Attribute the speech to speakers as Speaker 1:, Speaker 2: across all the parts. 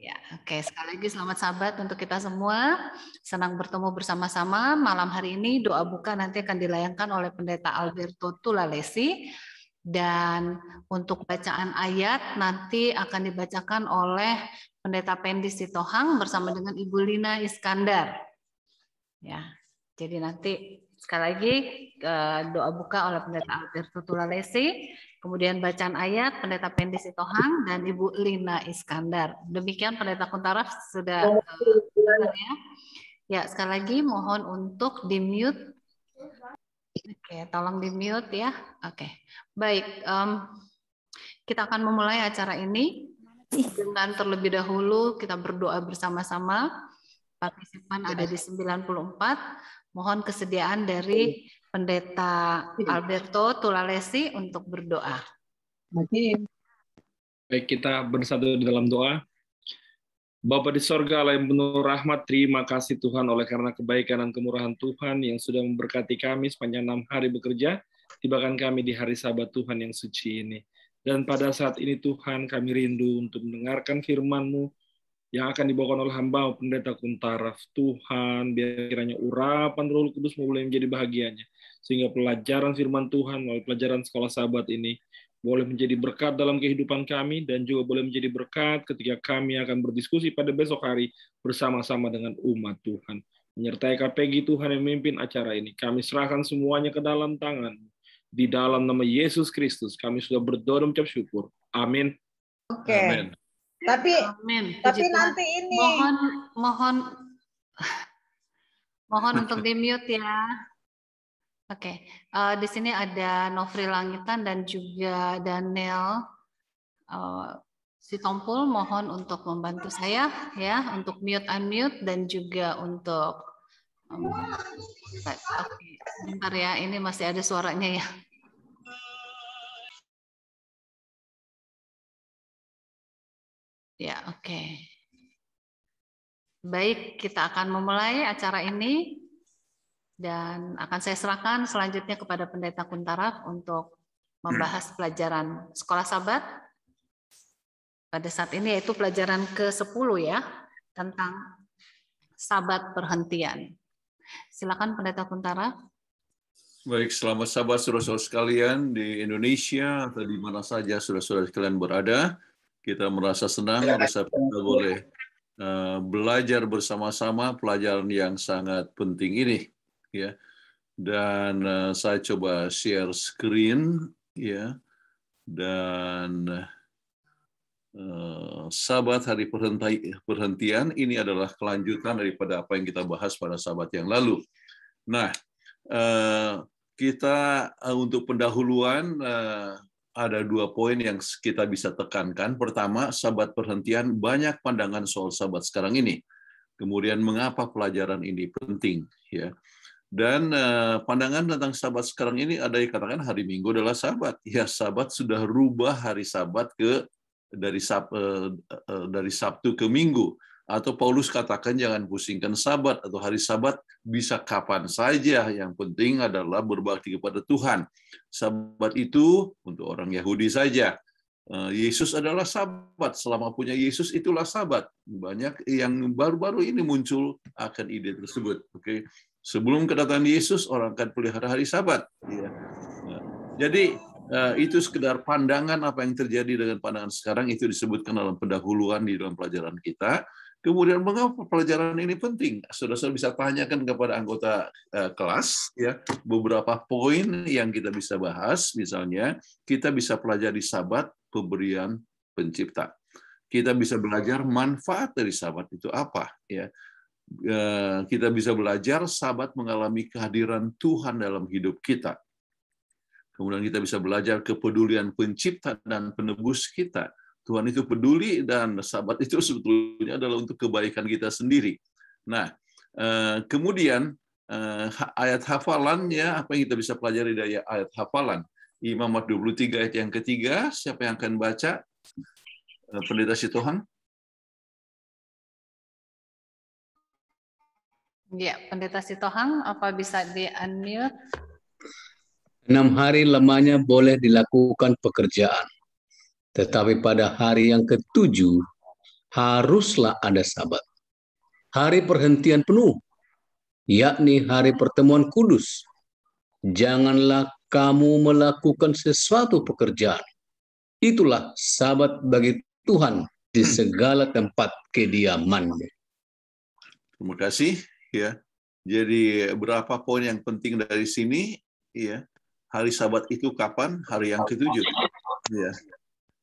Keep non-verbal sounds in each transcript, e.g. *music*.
Speaker 1: Ya, oke. Okay. Sekali lagi selamat sahabat untuk kita semua. Senang bertemu bersama-sama. Malam hari ini doa buka nanti akan dilayangkan oleh Pendeta Alberto Tulalesi. Dan untuk bacaan ayat nanti akan dibacakan oleh Pendeta Pendi Sitohang bersama dengan Ibu Lina Iskandar. Ya, jadi nanti sekali lagi eh, doa buka oleh Pendeta Alberto Tulalesi. Kemudian bacaan ayat Pendeta Pendis Itohang dan Ibu Lina Iskandar. Demikian Pendeta Kuntaraf sudah oh,
Speaker 2: eh, iya. ya.
Speaker 1: Ya, sekali lagi mohon untuk di-mute. Oke, tolong di-mute ya. Oke. Baik, um, kita akan memulai acara ini dengan terlebih dahulu kita berdoa bersama-sama. Partisipan ada di 94. Mohon kesediaan dari Pendeta iya. Alberto Tulalesi untuk berdoa. Baik,
Speaker 3: kita bersatu di dalam doa. Bapak di sorga, Allah yang penuh rahmat, terima kasih Tuhan oleh karena kebaikan dan kemurahan Tuhan yang sudah memberkati kami sepanjang enam hari bekerja, tibakan kami di hari sabat Tuhan yang suci ini. Dan pada saat ini Tuhan, kami rindu untuk mendengarkan firman-Mu yang akan dibawakan oleh hamba pendeta Kuntaraf. Tuhan, biar kiranya urapan Roh Kudus boleh menjadi bahagianya sehingga pelajaran firman Tuhan melalui pelajaran sekolah sahabat ini boleh menjadi berkat dalam kehidupan kami dan juga boleh menjadi berkat ketika kami akan berdiskusi pada besok hari bersama-sama dengan umat Tuhan. Menyertai KPG Tuhan yang memimpin acara ini. Kami serahkan semuanya ke dalam tangan. Di dalam nama Yesus Kristus kami sudah berdoa dan mengucap syukur. Amin.
Speaker 1: Oke. Okay. Tapi Amin. tapi nanti ini mohon mohon *laughs* mohon *laughs* untuk di mute ya. Oke, okay. uh, eh, di sini ada Novri Langitan dan juga Daniel uh, eh, Sitompul. Mohon untuk membantu saya ya, untuk mute unmute dan juga untuk um, oke, okay. bentar ya, ini masih ada suaranya ya. Ya, oke. Okay. Baik, kita akan memulai acara ini. Dan akan saya serahkan selanjutnya kepada Pendeta Kuntaraf untuk membahas pelajaran sekolah sabat pada saat ini yaitu pelajaran ke-10 ya tentang sabat perhentian. Silakan Pendeta Kuntara.
Speaker 4: Baik, selamat Sabat saudara-saudara sekalian di Indonesia atau di mana saja saudara-saudara sekalian berada. Kita merasa senang, merasa kita boleh eh, belajar bersama-sama pelajaran yang sangat penting ini ya. Dan uh, saya coba share screen ya. Dan uh, eh, sahabat hari perhenti perhentian ini adalah kelanjutan daripada apa yang kita bahas pada sahabat yang lalu. Nah, uh, kita uh, untuk pendahuluan uh, ada dua poin yang kita bisa tekankan. Pertama, sahabat perhentian banyak pandangan soal sahabat sekarang ini. Kemudian mengapa pelajaran ini penting ya. Dan eh, pandangan tentang sabat sekarang ini ada yang katakan hari Minggu adalah sabat. Ya sabat sudah rubah hari sabat ke dari sab, eh, eh, dari Sabtu ke Minggu. Atau Paulus katakan jangan pusingkan sabat atau hari sabat bisa kapan saja. Yang penting adalah berbakti kepada Tuhan. Sabat itu untuk orang Yahudi saja. Yesus adalah sabat. Selama punya Yesus itulah sabat. Banyak yang baru-baru ini muncul akan ide tersebut. Oke. Sebelum kedatangan Yesus, orang akan pelihara hari Sabat. Iya. Ya. jadi eh, itu sekedar pandangan apa yang terjadi dengan pandangan sekarang itu disebutkan dalam pendahuluan di dalam pelajaran kita. Kemudian mengapa pelajaran ini penting? Saudara-saudara bisa tanyakan kepada anggota eh, kelas ya beberapa poin yang kita bisa bahas misalnya kita bisa pelajari sabat pemberian pencipta. Kita bisa belajar manfaat dari sabat itu apa ya. Eh, kita bisa belajar sahabat mengalami kehadiran Tuhan dalam hidup kita. Kemudian kita bisa belajar kepedulian pencipta dan penebus kita. Tuhan itu peduli dan sahabat itu sebetulnya adalah untuk kebaikan kita sendiri. Nah, eh, kemudian eh, ayat hafalannya apa yang kita bisa pelajari dari ayat hafalan? Imamat 23 ayat yang ketiga, siapa yang akan baca? Pendeta Tuhan.
Speaker 1: Ya, Pendeta Sitohang, apa bisa di-unmute?
Speaker 5: Enam hari lamanya boleh dilakukan pekerjaan. Tetapi pada hari yang ketujuh, haruslah ada sabat. Hari perhentian penuh, yakni hari pertemuan kudus. Janganlah kamu melakukan sesuatu pekerjaan. Itulah sabat bagi
Speaker 4: Tuhan di segala tempat kediamannya. Terima kasih ya. Jadi berapa poin yang penting dari sini, ya. Hari Sabat itu kapan? Hari yang ketujuh. Ya.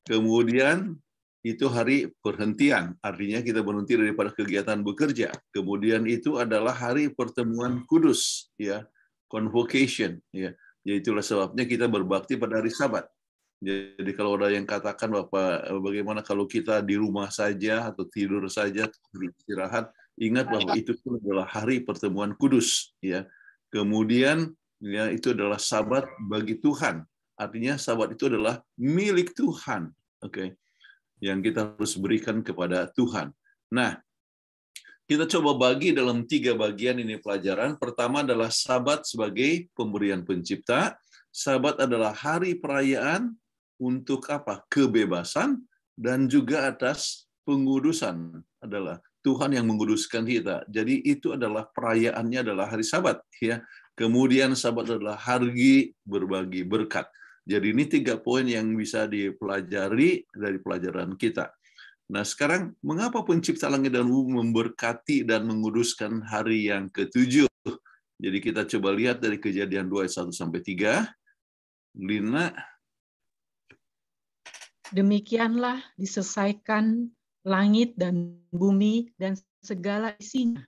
Speaker 4: Kemudian itu hari perhentian, artinya kita berhenti daripada kegiatan bekerja. Kemudian itu adalah hari pertemuan kudus, iya. Iya. ya, convocation, ya. Jadi itulah sebabnya kita berbakti pada hari Sabat. Jadi kalau ada yang katakan Bapak, bagaimana kalau kita di rumah saja atau tidur saja, istirahat, Ingat bahwa itu adalah hari pertemuan kudus, ya. Kemudian ya itu adalah sabat bagi Tuhan. Artinya sabat itu adalah milik Tuhan, oke. Okay? Yang kita harus berikan kepada Tuhan. Nah, kita coba bagi dalam tiga bagian ini pelajaran. Pertama adalah sabat sebagai pemberian pencipta. Sabat adalah hari perayaan untuk apa? Kebebasan dan juga atas pengudusan adalah Tuhan yang menguduskan kita. Jadi itu adalah perayaannya adalah hari Sabat ya. Kemudian Sabat adalah hari berbagi berkat. Jadi ini tiga poin yang bisa dipelajari dari pelajaran kita. Nah sekarang mengapa pencipta langit dan bumi memberkati dan menguduskan hari yang ketujuh? Jadi kita coba lihat dari kejadian 2 ayat 1 sampai 3. Lina.
Speaker 6: Demikianlah diselesaikan langit dan bumi dan segala isinya.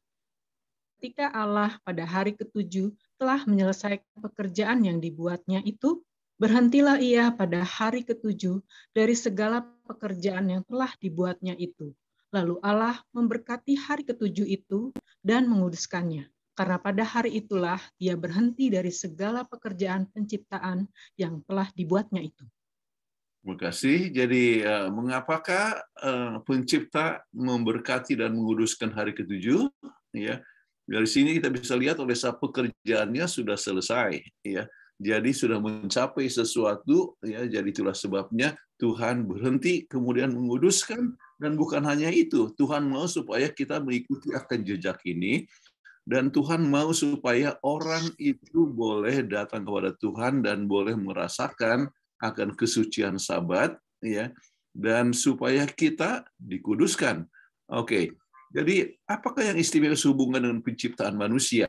Speaker 6: Ketika Allah pada hari ketujuh telah menyelesaikan pekerjaan yang dibuatnya itu, berhentilah ia pada hari ketujuh dari segala pekerjaan yang telah dibuatnya itu. Lalu Allah memberkati hari ketujuh itu dan menguduskannya. Karena pada hari itulah ia berhenti dari segala pekerjaan penciptaan yang telah dibuatnya itu.
Speaker 4: Terima kasih. Jadi, eh, mengapakah eh, Pencipta memberkati dan menguduskan hari ketujuh? Ya, dari sini kita bisa lihat oleh sah pekerjaannya sudah selesai. Ya, jadi sudah mencapai sesuatu. Ya, jadi itulah sebabnya Tuhan berhenti kemudian menguduskan dan bukan hanya itu, Tuhan mau supaya kita mengikuti akan jejak ini dan Tuhan mau supaya orang itu boleh datang kepada Tuhan dan boleh merasakan akan kesucian sabat ya dan supaya kita dikuduskan. Oke. Jadi apakah yang istimewa hubungan dengan penciptaan manusia?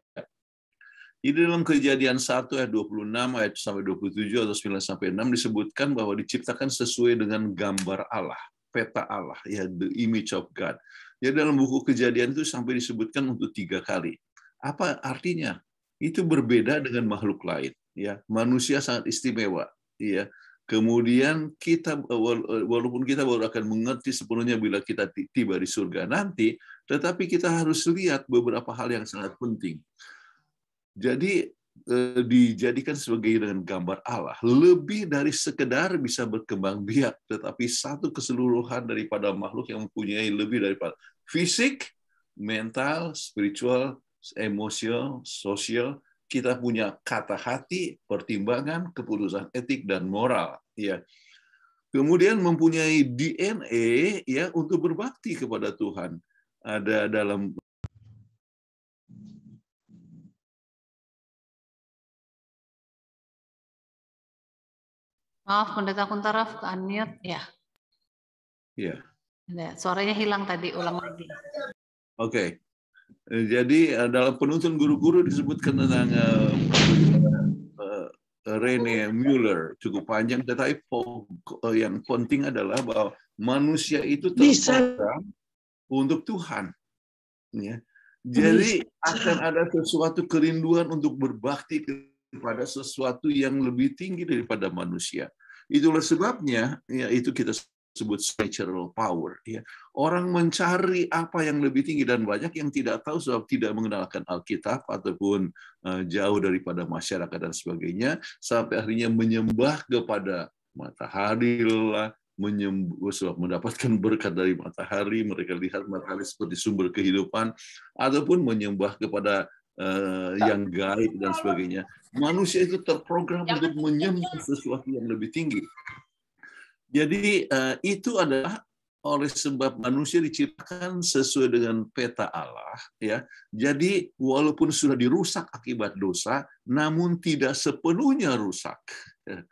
Speaker 4: Di dalam kejadian 1 ayat 26 ayat sampai 27 atau 9 sampai 6 disebutkan bahwa diciptakan sesuai dengan gambar Allah, peta Allah, ya the image of God. Ya dalam buku kejadian itu sampai disebutkan untuk tiga kali. Apa artinya? Itu berbeda dengan makhluk lain. Ya, manusia sangat istimewa. Ya, Kemudian kita eh, eh, walaupun kita baru akan mengerti sepenuhnya bila kita tiba di surga nanti, tetapi kita harus lihat beberapa hal yang sangat penting. Jadi eh, dijadikan sebagai dengan gambar Allah lebih dari sekedar bisa berkembang biak, tetapi satu keseluruhan daripada makhluk yang mempunyai lebih daripada fisik, mental, spiritual, emosional, sosial, kita punya kata hati, pertimbangan, keputusan etik, dan moral ya kemudian mempunyai DNA ya untuk berbakti kepada Tuhan ada dalam
Speaker 1: Maaf, Pendeta Kuntaraf, ke unmute. Ya. Ya. Suaranya hilang tadi, ulang lagi.
Speaker 4: Oke. Okay. Jadi eh, dalam penuntun guru-guru disebutkan tentang eh, Rene Mueller cukup panjang, tetapi eh, yang penting adalah bahwa manusia itu terpasang untuk Tuhan. Ya. Jadi akan ada sesuatu kerinduan untuk berbakti kepada sesuatu yang lebih tinggi daripada manusia. Itulah sebabnya ya itu kita sebut natural power. Ya. Orang mencari apa yang lebih tinggi dan banyak yang tidak tahu sebab tidak mengenalkan Alkitab ataupun eh, jauh daripada masyarakat dan sebagainya sampai akhirnya menyembah kepada matahari lah menyembuh sebab mendapatkan berkat dari matahari mereka lihat matahari seperti sumber kehidupan ataupun menyembah kepada uh, yang gaib dan sebagainya manusia itu terprogram untuk menyembah sesuatu yang lebih tinggi jadi eh, itu adalah oleh sebab manusia diciptakan sesuai dengan peta Allah ya. Jadi walaupun sudah dirusak akibat dosa namun tidak sepenuhnya rusak. Ya.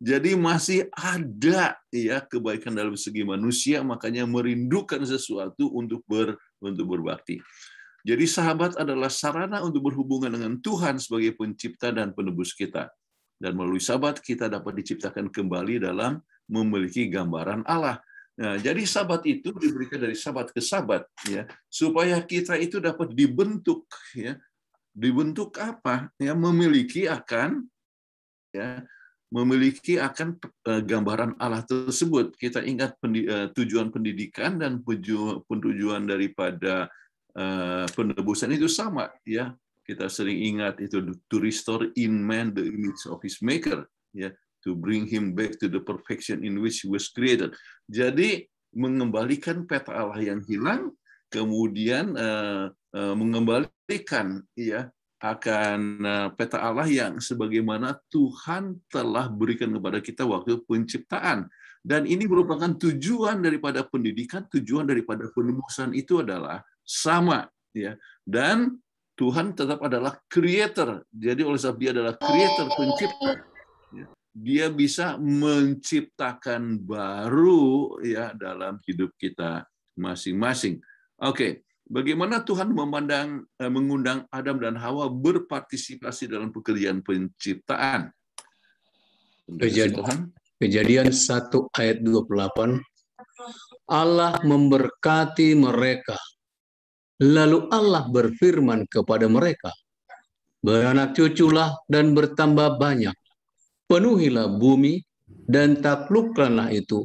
Speaker 4: Jadi masih ada ya kebaikan dalam segi manusia makanya merindukan sesuatu untuk ber untuk berbakti. Jadi sahabat adalah sarana untuk berhubungan dengan Tuhan sebagai pencipta dan penebus kita. Dan melalui sahabat kita dapat diciptakan kembali dalam memiliki gambaran Allah. Nah, jadi sabat itu diberikan dari sabat ke sabat ya, supaya kita itu dapat dibentuk ya. Dibentuk apa? Ya, memiliki akan ya, memiliki akan e, gambaran Allah tersebut. Kita ingat e, tujuan pendidikan dan tujuan daripada e, penebusan itu sama ya. Kita sering ingat itu to restore in man the image of his maker ya to bring him back to the perfection in which he was created. Jadi mengembalikan peta Allah yang hilang, kemudian uh, uh, mengembalikan ya akan uh, peta Allah yang sebagaimana Tuhan telah berikan kepada kita waktu penciptaan. Dan ini merupakan tujuan daripada pendidikan, tujuan daripada penebusan itu adalah sama ya. Dan Tuhan tetap adalah creator. Jadi oleh sebab dia adalah creator pencipta dia bisa menciptakan baru ya dalam hidup kita masing-masing. Oke, bagaimana Tuhan memandang eh, mengundang Adam dan Hawa berpartisipasi dalam pekerjaan penciptaan?
Speaker 5: Kejadian, kejadian 1 ayat 28 Allah memberkati mereka. Lalu Allah berfirman kepada mereka, Beranak cuculah dan bertambah banyak, penuhilah bumi dan takluklah itu.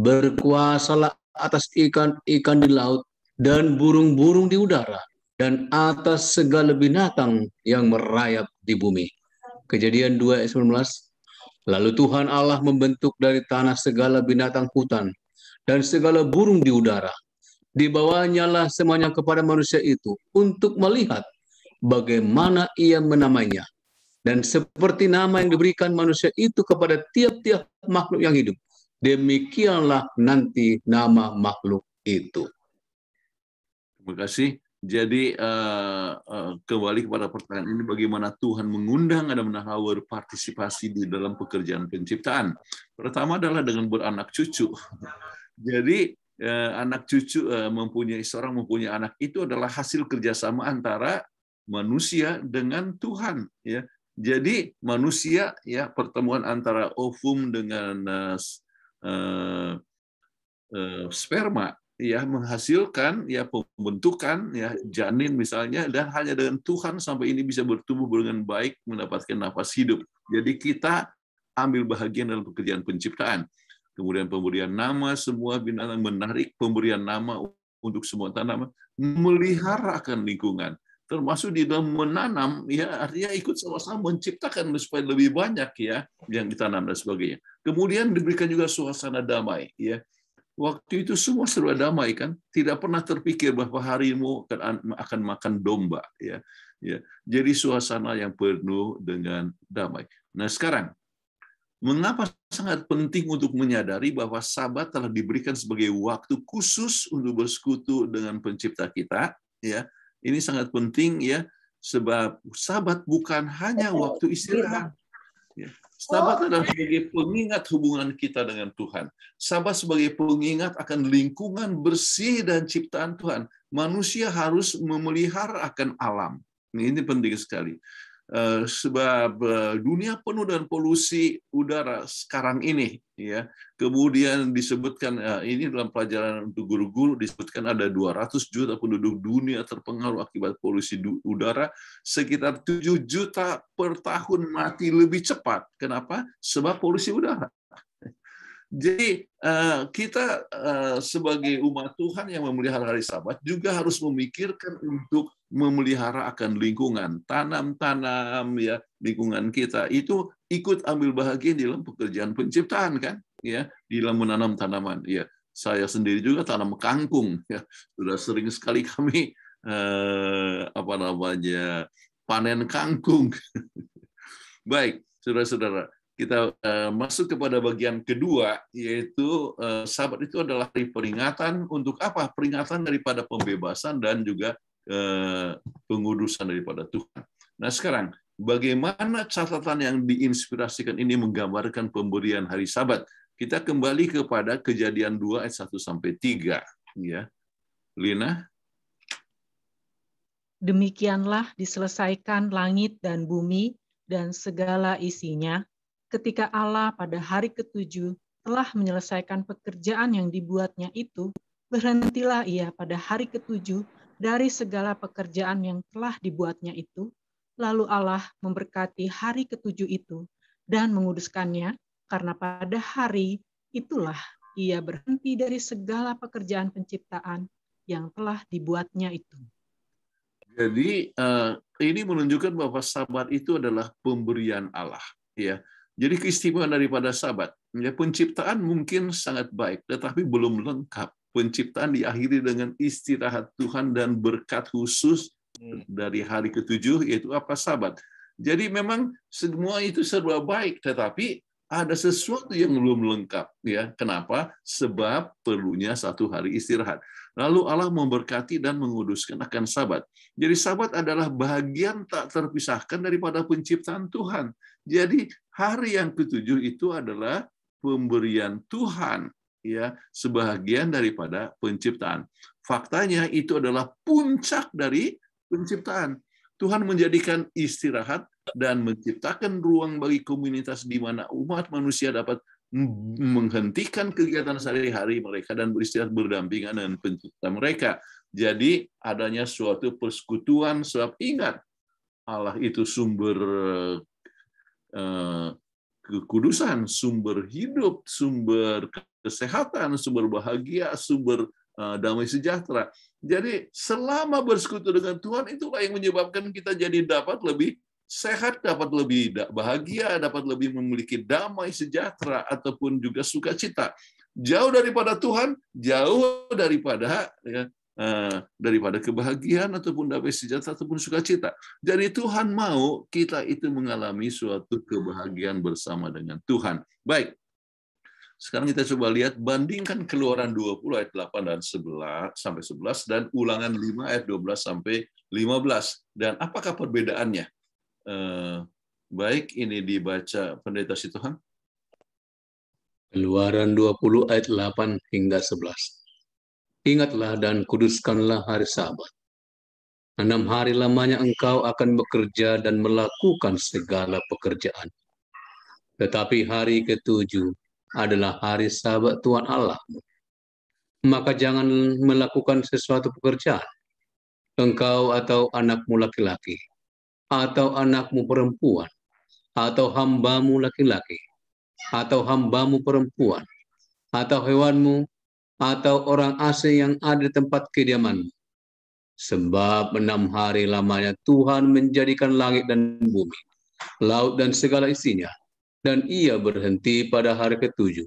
Speaker 5: Berkuasalah atas ikan-ikan di laut dan burung-burung di udara dan atas segala binatang yang merayap di bumi. Kejadian 2 ayat 19. Lalu Tuhan Allah membentuk dari tanah segala binatang hutan dan segala burung di udara. Dibawanya lah semuanya kepada manusia itu untuk melihat bagaimana ia menamainya. Dan seperti nama yang diberikan manusia itu kepada tiap-tiap makhluk yang hidup, demikianlah nanti nama makhluk itu.
Speaker 4: Terima kasih. Jadi uh, uh, kembali kepada pertanyaan ini, bagaimana Tuhan mengundang Adam dan Hawa berpartisipasi di dalam pekerjaan penciptaan? Pertama adalah dengan beranak cucu. Jadi uh, anak cucu uh, mempunyai seorang mempunyai anak itu adalah hasil kerjasama antara manusia dengan Tuhan. Ya, jadi manusia ya pertemuan antara ovum dengan uh, uh, sperma ya menghasilkan ya pembentukan ya janin misalnya dan hanya dengan Tuhan sampai ini bisa bertumbuh dengan baik mendapatkan nafas hidup. Jadi kita ambil bahagian dalam pekerjaan penciptaan. Kemudian pemberian nama semua binatang menarik pemberian nama untuk semua tanaman melihara akan lingkungan termasuk di dalam menanam ya artinya ikut sama-sama menciptakan supaya lebih banyak ya yang ditanam dan sebagainya. Kemudian diberikan juga suasana damai ya. Waktu itu semua serba damai kan, tidak pernah terpikir bahwa harimu akan, akan makan domba ya. Ya, jadi suasana yang penuh dengan damai. Nah, sekarang mengapa sangat penting untuk menyadari bahwa sabat telah diberikan sebagai waktu khusus untuk bersekutu dengan pencipta kita ya ini sangat penting ya, sebab sabat bukan hanya waktu istirahat. Iya. Ya. Sabat oh. adalah sebagai pengingat hubungan kita dengan Tuhan. Sabat sebagai pengingat akan lingkungan bersih dan ciptaan Tuhan. Manusia harus memelihara akan alam. Ini penting sekali. Eh, sebab eh, dunia penuh dengan polusi udara sekarang ini ya kemudian disebutkan eh, ini dalam pelajaran untuk guru-guru disebutkan ada 200 juta penduduk dunia terpengaruh akibat polusi udara sekitar 7 juta per tahun mati lebih cepat kenapa sebab polusi udara jadi eh, kita eh, sebagai umat Tuhan yang memelihara hari Sabat juga harus memikirkan untuk memelihara akan lingkungan, tanam-tanam ya lingkungan kita itu ikut ambil bahagian dalam pekerjaan penciptaan kan ya dalam menanam tanaman ya saya sendiri juga tanam kangkung ya sudah sering sekali kami eh, apa namanya panen kangkung *laughs* baik saudara-saudara kita eh, masuk kepada bagian kedua, yaitu uh, eh, sabat itu adalah hari peringatan untuk apa? Peringatan daripada pembebasan dan juga eh, pengudusan daripada Tuhan. Nah sekarang, bagaimana catatan yang diinspirasikan ini menggambarkan pemberian hari sabat? Kita kembali kepada kejadian 2 ayat 1 sampai 3. Ya. Lina?
Speaker 6: Demikianlah diselesaikan langit dan bumi dan segala isinya, ketika Allah pada hari ketujuh telah menyelesaikan pekerjaan yang dibuatnya itu, berhentilah ia pada hari ketujuh dari segala pekerjaan yang telah dibuatnya itu, lalu Allah memberkati hari ketujuh itu dan menguduskannya, karena pada hari itulah ia berhenti dari segala pekerjaan penciptaan yang telah dibuatnya itu.
Speaker 4: Jadi eh, ini menunjukkan bahwa sabat itu adalah pemberian Allah, ya. Jadi keistimewaan daripada sabat, ya penciptaan mungkin sangat baik, tetapi belum lengkap. Penciptaan diakhiri dengan istirahat Tuhan dan berkat khusus hmm. dari hari ketujuh, yaitu apa sabat. Jadi memang semua itu serba baik, tetapi ada sesuatu yang belum lengkap. ya Kenapa? Sebab perlunya satu hari istirahat. Lalu Allah memberkati dan menguduskan akan sabat. Jadi sabat adalah bagian tak terpisahkan daripada penciptaan Tuhan. Jadi hari yang ketujuh itu adalah pemberian Tuhan ya sebahagian daripada penciptaan. Faktanya itu adalah puncak dari penciptaan. Tuhan menjadikan istirahat dan menciptakan ruang bagi komunitas di mana umat manusia dapat menghentikan kegiatan sehari-hari mereka dan beristirahat berdampingan dengan pencipta mereka. Jadi adanya suatu persekutuan sebab ingat Allah itu sumber Eh, kekudusan, sumber hidup, sumber kesehatan, sumber bahagia, sumber eh, damai sejahtera. Jadi selama bersekutu dengan Tuhan itulah yang menyebabkan kita jadi dapat lebih sehat, dapat lebih bahagia, dapat lebih memiliki damai sejahtera ataupun juga sukacita. Jauh daripada Tuhan, jauh daripada ya, Eh, daripada kebahagiaan ataupun damai sejahtera ataupun sukacita. Jadi Tuhan mau kita itu mengalami suatu kebahagiaan bersama dengan Tuhan. Baik. Sekarang kita coba lihat bandingkan Keluaran 20 ayat 8 dan 11 sampai 11 dan Ulangan 5 ayat 12 sampai 15 dan apakah perbedaannya? Eh, baik ini dibaca pendeta Tuhan.
Speaker 5: Keluaran 20 ayat 8 hingga 11. Ingatlah dan kuduskanlah hari sabat. Enam hari lamanya engkau akan bekerja dan melakukan segala pekerjaan. Tetapi hari ketujuh adalah hari sabat Tuhan Allah. Maka jangan melakukan sesuatu pekerjaan. Engkau atau anakmu laki-laki, atau anakmu perempuan, atau hambamu laki-laki, atau hambamu perempuan, atau hewanmu, atau orang asing yang ada di tempat kediaman. Sebab enam hari lamanya Tuhan menjadikan langit dan bumi, laut dan segala isinya, dan ia berhenti pada hari ketujuh.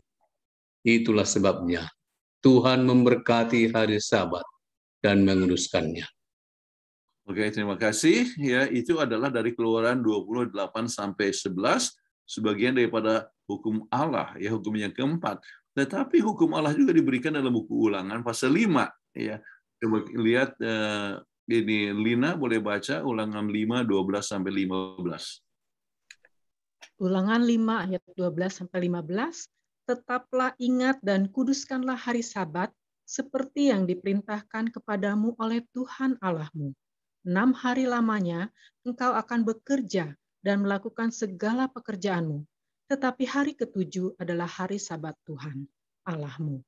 Speaker 5: Itulah sebabnya Tuhan memberkati hari sabat dan menguruskannya
Speaker 4: Oke, terima kasih. Ya, itu adalah dari Keluaran 28 sampai 11 sebagian daripada hukum Allah, ya hukum yang keempat, tetapi hukum Allah juga diberikan dalam buku Ulangan pasal 5 ya. Coba lihat uh, ini Lina boleh baca Ulangan 5 12 sampai
Speaker 6: 15. Ulangan 5 ayat 12 sampai 15 tetaplah ingat dan kuduskanlah hari Sabat seperti yang diperintahkan kepadamu oleh Tuhan Allahmu. Enam hari lamanya engkau akan bekerja dan melakukan segala pekerjaanmu, tetapi hari ketujuh adalah hari sabat Tuhan Allahmu.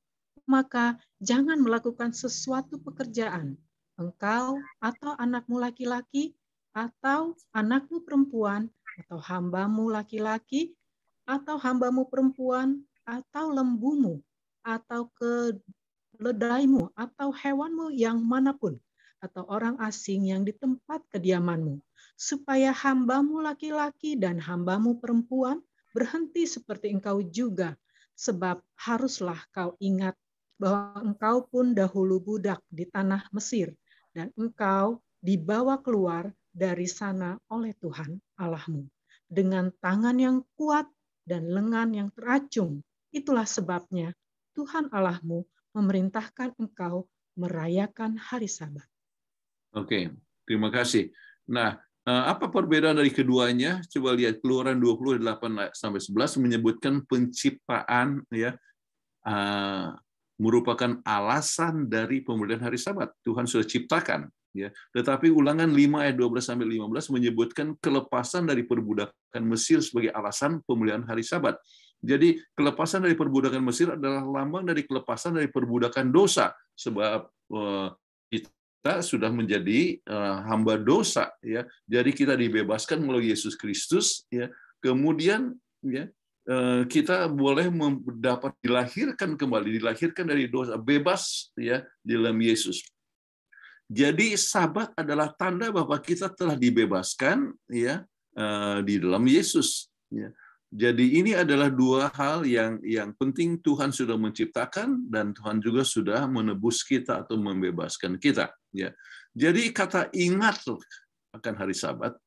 Speaker 6: Maka jangan melakukan sesuatu pekerjaan, engkau atau anakmu laki-laki, atau anakmu perempuan, atau hambamu laki-laki, atau hambamu perempuan, atau lembumu, atau keledaimu, atau hewanmu yang manapun, atau orang asing yang di tempat kediamanmu, supaya hambamu laki-laki dan hambamu perempuan, berhenti seperti engkau juga, sebab haruslah kau ingat bahwa engkau pun dahulu budak di tanah Mesir, dan engkau dibawa keluar dari sana oleh Tuhan Allahmu. Dengan tangan yang kuat dan lengan yang teracung, itulah sebabnya Tuhan Allahmu memerintahkan engkau merayakan hari sabat.
Speaker 4: Oke, terima kasih. Nah, Eh, apa perbedaan dari keduanya? Coba lihat Keluaran 28 sampai 11 menyebutkan penciptaan ya eh, merupakan alasan dari pemberian hari Sabat. Tuhan sudah ciptakan ya. Tetapi Ulangan 5 ayat 12 sampai 15 menyebutkan kelepasan dari perbudakan Mesir sebagai alasan pemulihan hari Sabat. Jadi kelepasan dari perbudakan Mesir adalah lambang dari kelepasan dari perbudakan dosa sebab uh, kita sudah menjadi eh, hamba dosa ya jadi kita dibebaskan melalui Yesus Kristus ya kemudian ya eh, kita boleh mendapat dilahirkan kembali dilahirkan dari dosa bebas ya di dalam Yesus jadi sabat adalah tanda bahwa kita telah dibebaskan ya eh, di dalam Yesus ya jadi ini adalah dua hal yang yang penting Tuhan sudah menciptakan dan Tuhan juga sudah menebus kita atau membebaskan kita Ya. Jadi kata ingat akan hari Sabat,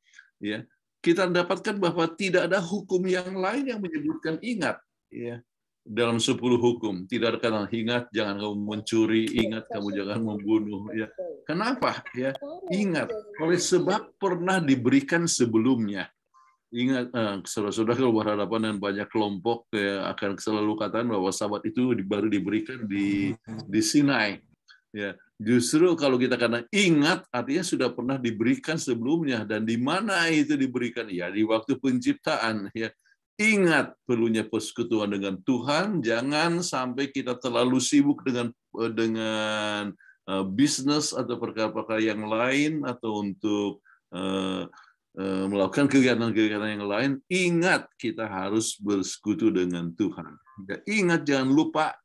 Speaker 4: ya kita dapatkan bahwa tidak ada hukum yang lain yang menyebutkan ingat. Ya dalam sepuluh hukum tidak ada kata ingat jangan kamu mencuri ingat kamu jangan membunuh ya kenapa ya ingat oleh sebab pernah diberikan sebelumnya ingat sudah-sudah eh, saudara kalau berhadapan dengan banyak kelompok ya, akan selalu katakan bahwa sahabat itu baru diberikan di di Sinai ya Justru kalau kita karena ingat, artinya sudah pernah diberikan sebelumnya. Dan di mana itu diberikan? Ya, di waktu penciptaan. Ya. Ingat perlunya persekutuan dengan Tuhan. Jangan sampai kita terlalu sibuk dengan eh, dengan uh, bisnis atau perkara-perkara yang lain atau untuk uh, uh, melakukan kegiatan-kegiatan yang lain. Ingat kita harus bersekutu dengan Tuhan. Ya, ingat jangan lupa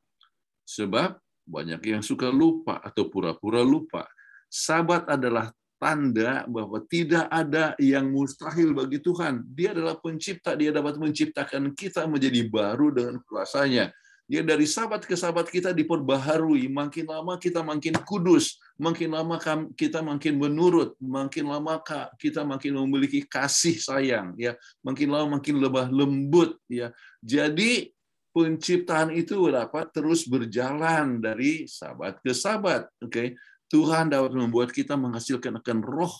Speaker 4: sebab banyak yang suka lupa atau pura-pura lupa. Sabat adalah tanda bahwa tidak ada yang mustahil bagi Tuhan. Dia adalah pencipta, dia dapat menciptakan kita menjadi baru dengan kuasanya. Dia dari sahabat ke sahabat kita diperbaharui, makin lama kita makin kudus, makin lama kita makin menurut, makin lama kita makin memiliki kasih sayang, ya, makin lama makin lebah lembut, ya. Jadi penciptaan itu dapat terus berjalan dari sabat ke sabat. Oke, okay? Tuhan dapat membuat kita menghasilkan akan roh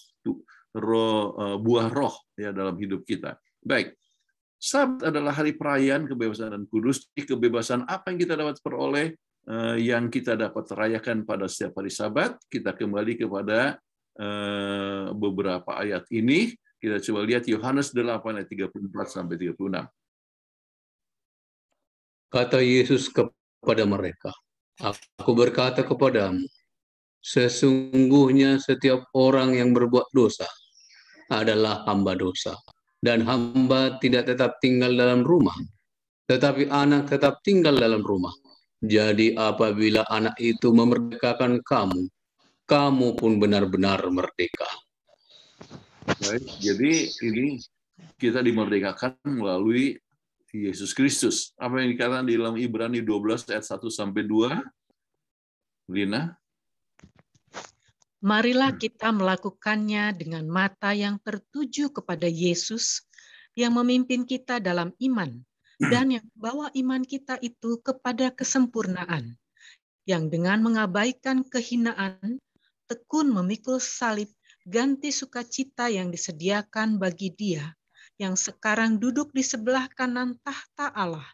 Speaker 4: roh eh, buah roh ya dalam hidup kita. Baik. Sabat adalah hari perayaan kebebasan dan kudus. Kebebasan apa yang kita dapat peroleh eh, yang kita dapat rayakan pada setiap hari Sabat, kita kembali kepada eh, beberapa ayat ini. Kita coba lihat Yohanes 8 ayat 34 sampai 36.
Speaker 5: Kata Yesus kepada mereka, Aku berkata kepadamu, sesungguhnya setiap orang yang berbuat dosa adalah hamba dosa. Dan hamba tidak tetap tinggal dalam rumah, tetapi anak tetap tinggal dalam rumah. Jadi apabila anak itu memerdekakan kamu, kamu pun benar-benar merdeka.
Speaker 4: Baik, jadi ini kita dimerdekakan melalui Yesus Kristus. Apa yang dikatakan di dalam Ibrani 12 ayat 1 sampai 2? Lina?
Speaker 6: Marilah kita melakukannya dengan mata yang tertuju kepada Yesus yang memimpin kita dalam iman dan yang membawa iman kita itu kepada kesempurnaan yang dengan mengabaikan kehinaan tekun memikul salib ganti sukacita yang disediakan bagi dia yang sekarang duduk di sebelah kanan tahta Allah.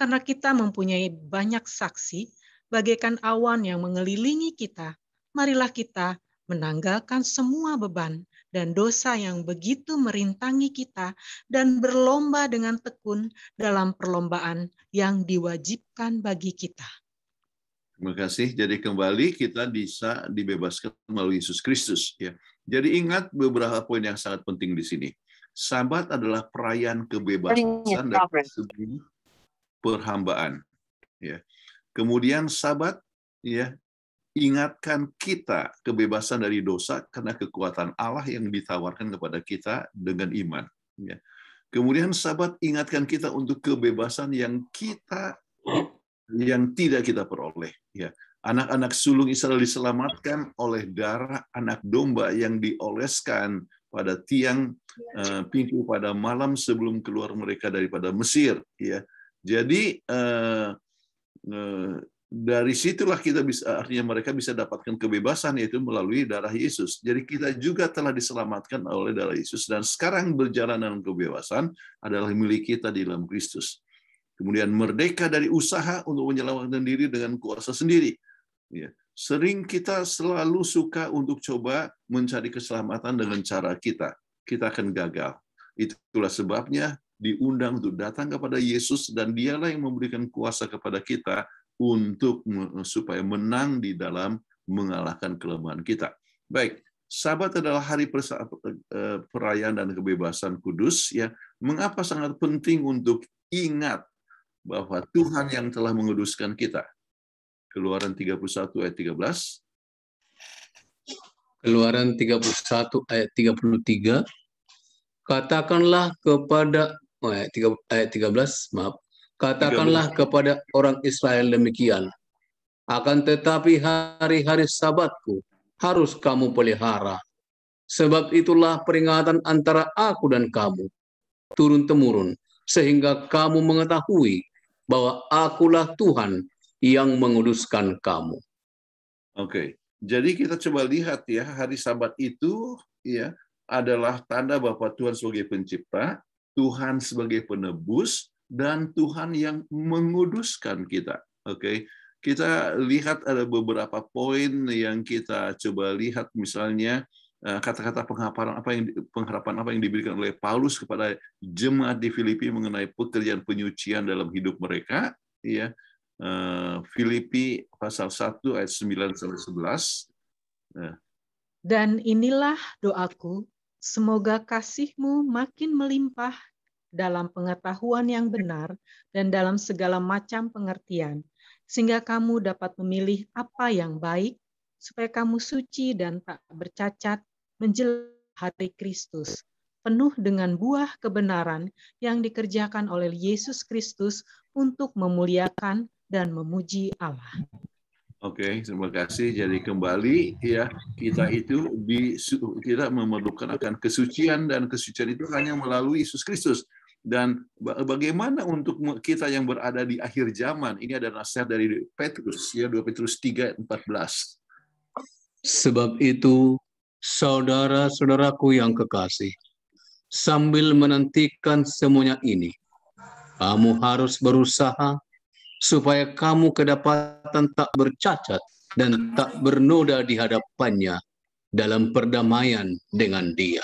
Speaker 6: Karena kita mempunyai banyak saksi, bagaikan awan yang mengelilingi kita, marilah kita menanggalkan semua beban dan dosa yang begitu merintangi kita dan berlomba dengan tekun dalam perlombaan yang diwajibkan bagi kita.
Speaker 4: Terima kasih. Jadi kembali kita bisa dibebaskan melalui Yesus Kristus. Ya. Jadi ingat beberapa poin yang sangat penting di sini. Sabat adalah perayaan kebebasan dan sebuah perhambaan. Ya. Kemudian Sabat ya ingatkan kita kebebasan dari dosa karena kekuatan Allah yang ditawarkan kepada kita dengan iman. Ya. Kemudian Sabat ingatkan kita untuk kebebasan yang kita yang tidak kita peroleh. Ya. Anak-anak sulung Israel diselamatkan oleh darah anak domba yang dioleskan pada tiang iya. eh, pintu pada malam sebelum keluar mereka daripada Mesir ya jadi eh, eh, dari situlah kita bisa artinya mereka bisa dapatkan kebebasan yaitu melalui darah Yesus. Jadi kita juga telah diselamatkan oleh darah Yesus dan sekarang berjalan dalam kebebasan adalah milik kita di dalam Kristus. Kemudian merdeka dari usaha untuk menyelamatkan diri dengan kuasa sendiri. Ya sering kita selalu suka untuk coba mencari keselamatan dengan cara kita. Kita akan gagal. Itulah sebabnya diundang untuk datang kepada Yesus dan dialah yang memberikan kuasa kepada kita untuk supaya menang di dalam mengalahkan kelemahan kita. Baik, Sabat adalah hari eh, perayaan dan kebebasan kudus ya. Mengapa sangat penting untuk ingat bahwa Tuhan yang telah menguduskan kita Keluaran 31 ayat 13. Keluaran 31 ayat 33.
Speaker 5: Katakanlah kepada oh, ayat, 3, ayat 13, maaf. Katakanlah 30. kepada orang Israel demikian. Akan tetapi hari-hari sabatku harus kamu pelihara. Sebab itulah peringatan antara aku dan kamu, turun-temurun, sehingga kamu mengetahui bahwa akulah Tuhan yang menguduskan kamu.
Speaker 4: Oke. Jadi kita coba lihat ya hari Sabat itu ya adalah tanda bahwa Tuhan sebagai pencipta, Tuhan sebagai penebus dan Tuhan yang menguduskan kita. Oke. Kita lihat ada beberapa poin yang kita coba lihat misalnya eh, kata-kata pengharapan apa yang pengharapan apa yang diberikan oleh Paulus kepada jemaat di Filipi mengenai pekerjaan penyucian dalam hidup mereka ya Eh, Filipi pasal 1 ayat 9 sampai 11. Eh.
Speaker 6: Dan inilah doaku, semoga kasihmu makin melimpah dalam pengetahuan yang benar dan dalam segala macam pengertian, sehingga kamu dapat memilih apa yang baik, supaya kamu suci dan tak bercacat menjelang hati Kristus, penuh dengan buah kebenaran yang dikerjakan oleh Yesus Kristus untuk memuliakan dan memuji Allah.
Speaker 4: Oke, okay, terima kasih. Jadi kembali ya kita itu di, kita memerlukan akan kesucian dan kesucian itu hanya melalui Yesus Kristus. Dan bagaimana untuk kita yang berada di akhir zaman? Ini ada nasihat dari Petrus ya 2 Petrus 3:14.
Speaker 5: Sebab itu saudara-saudaraku yang kekasih, sambil menantikan semuanya ini, kamu harus berusaha supaya kamu kedapatan tak bercacat dan tak bernoda di hadapannya dalam perdamaian dengan dia.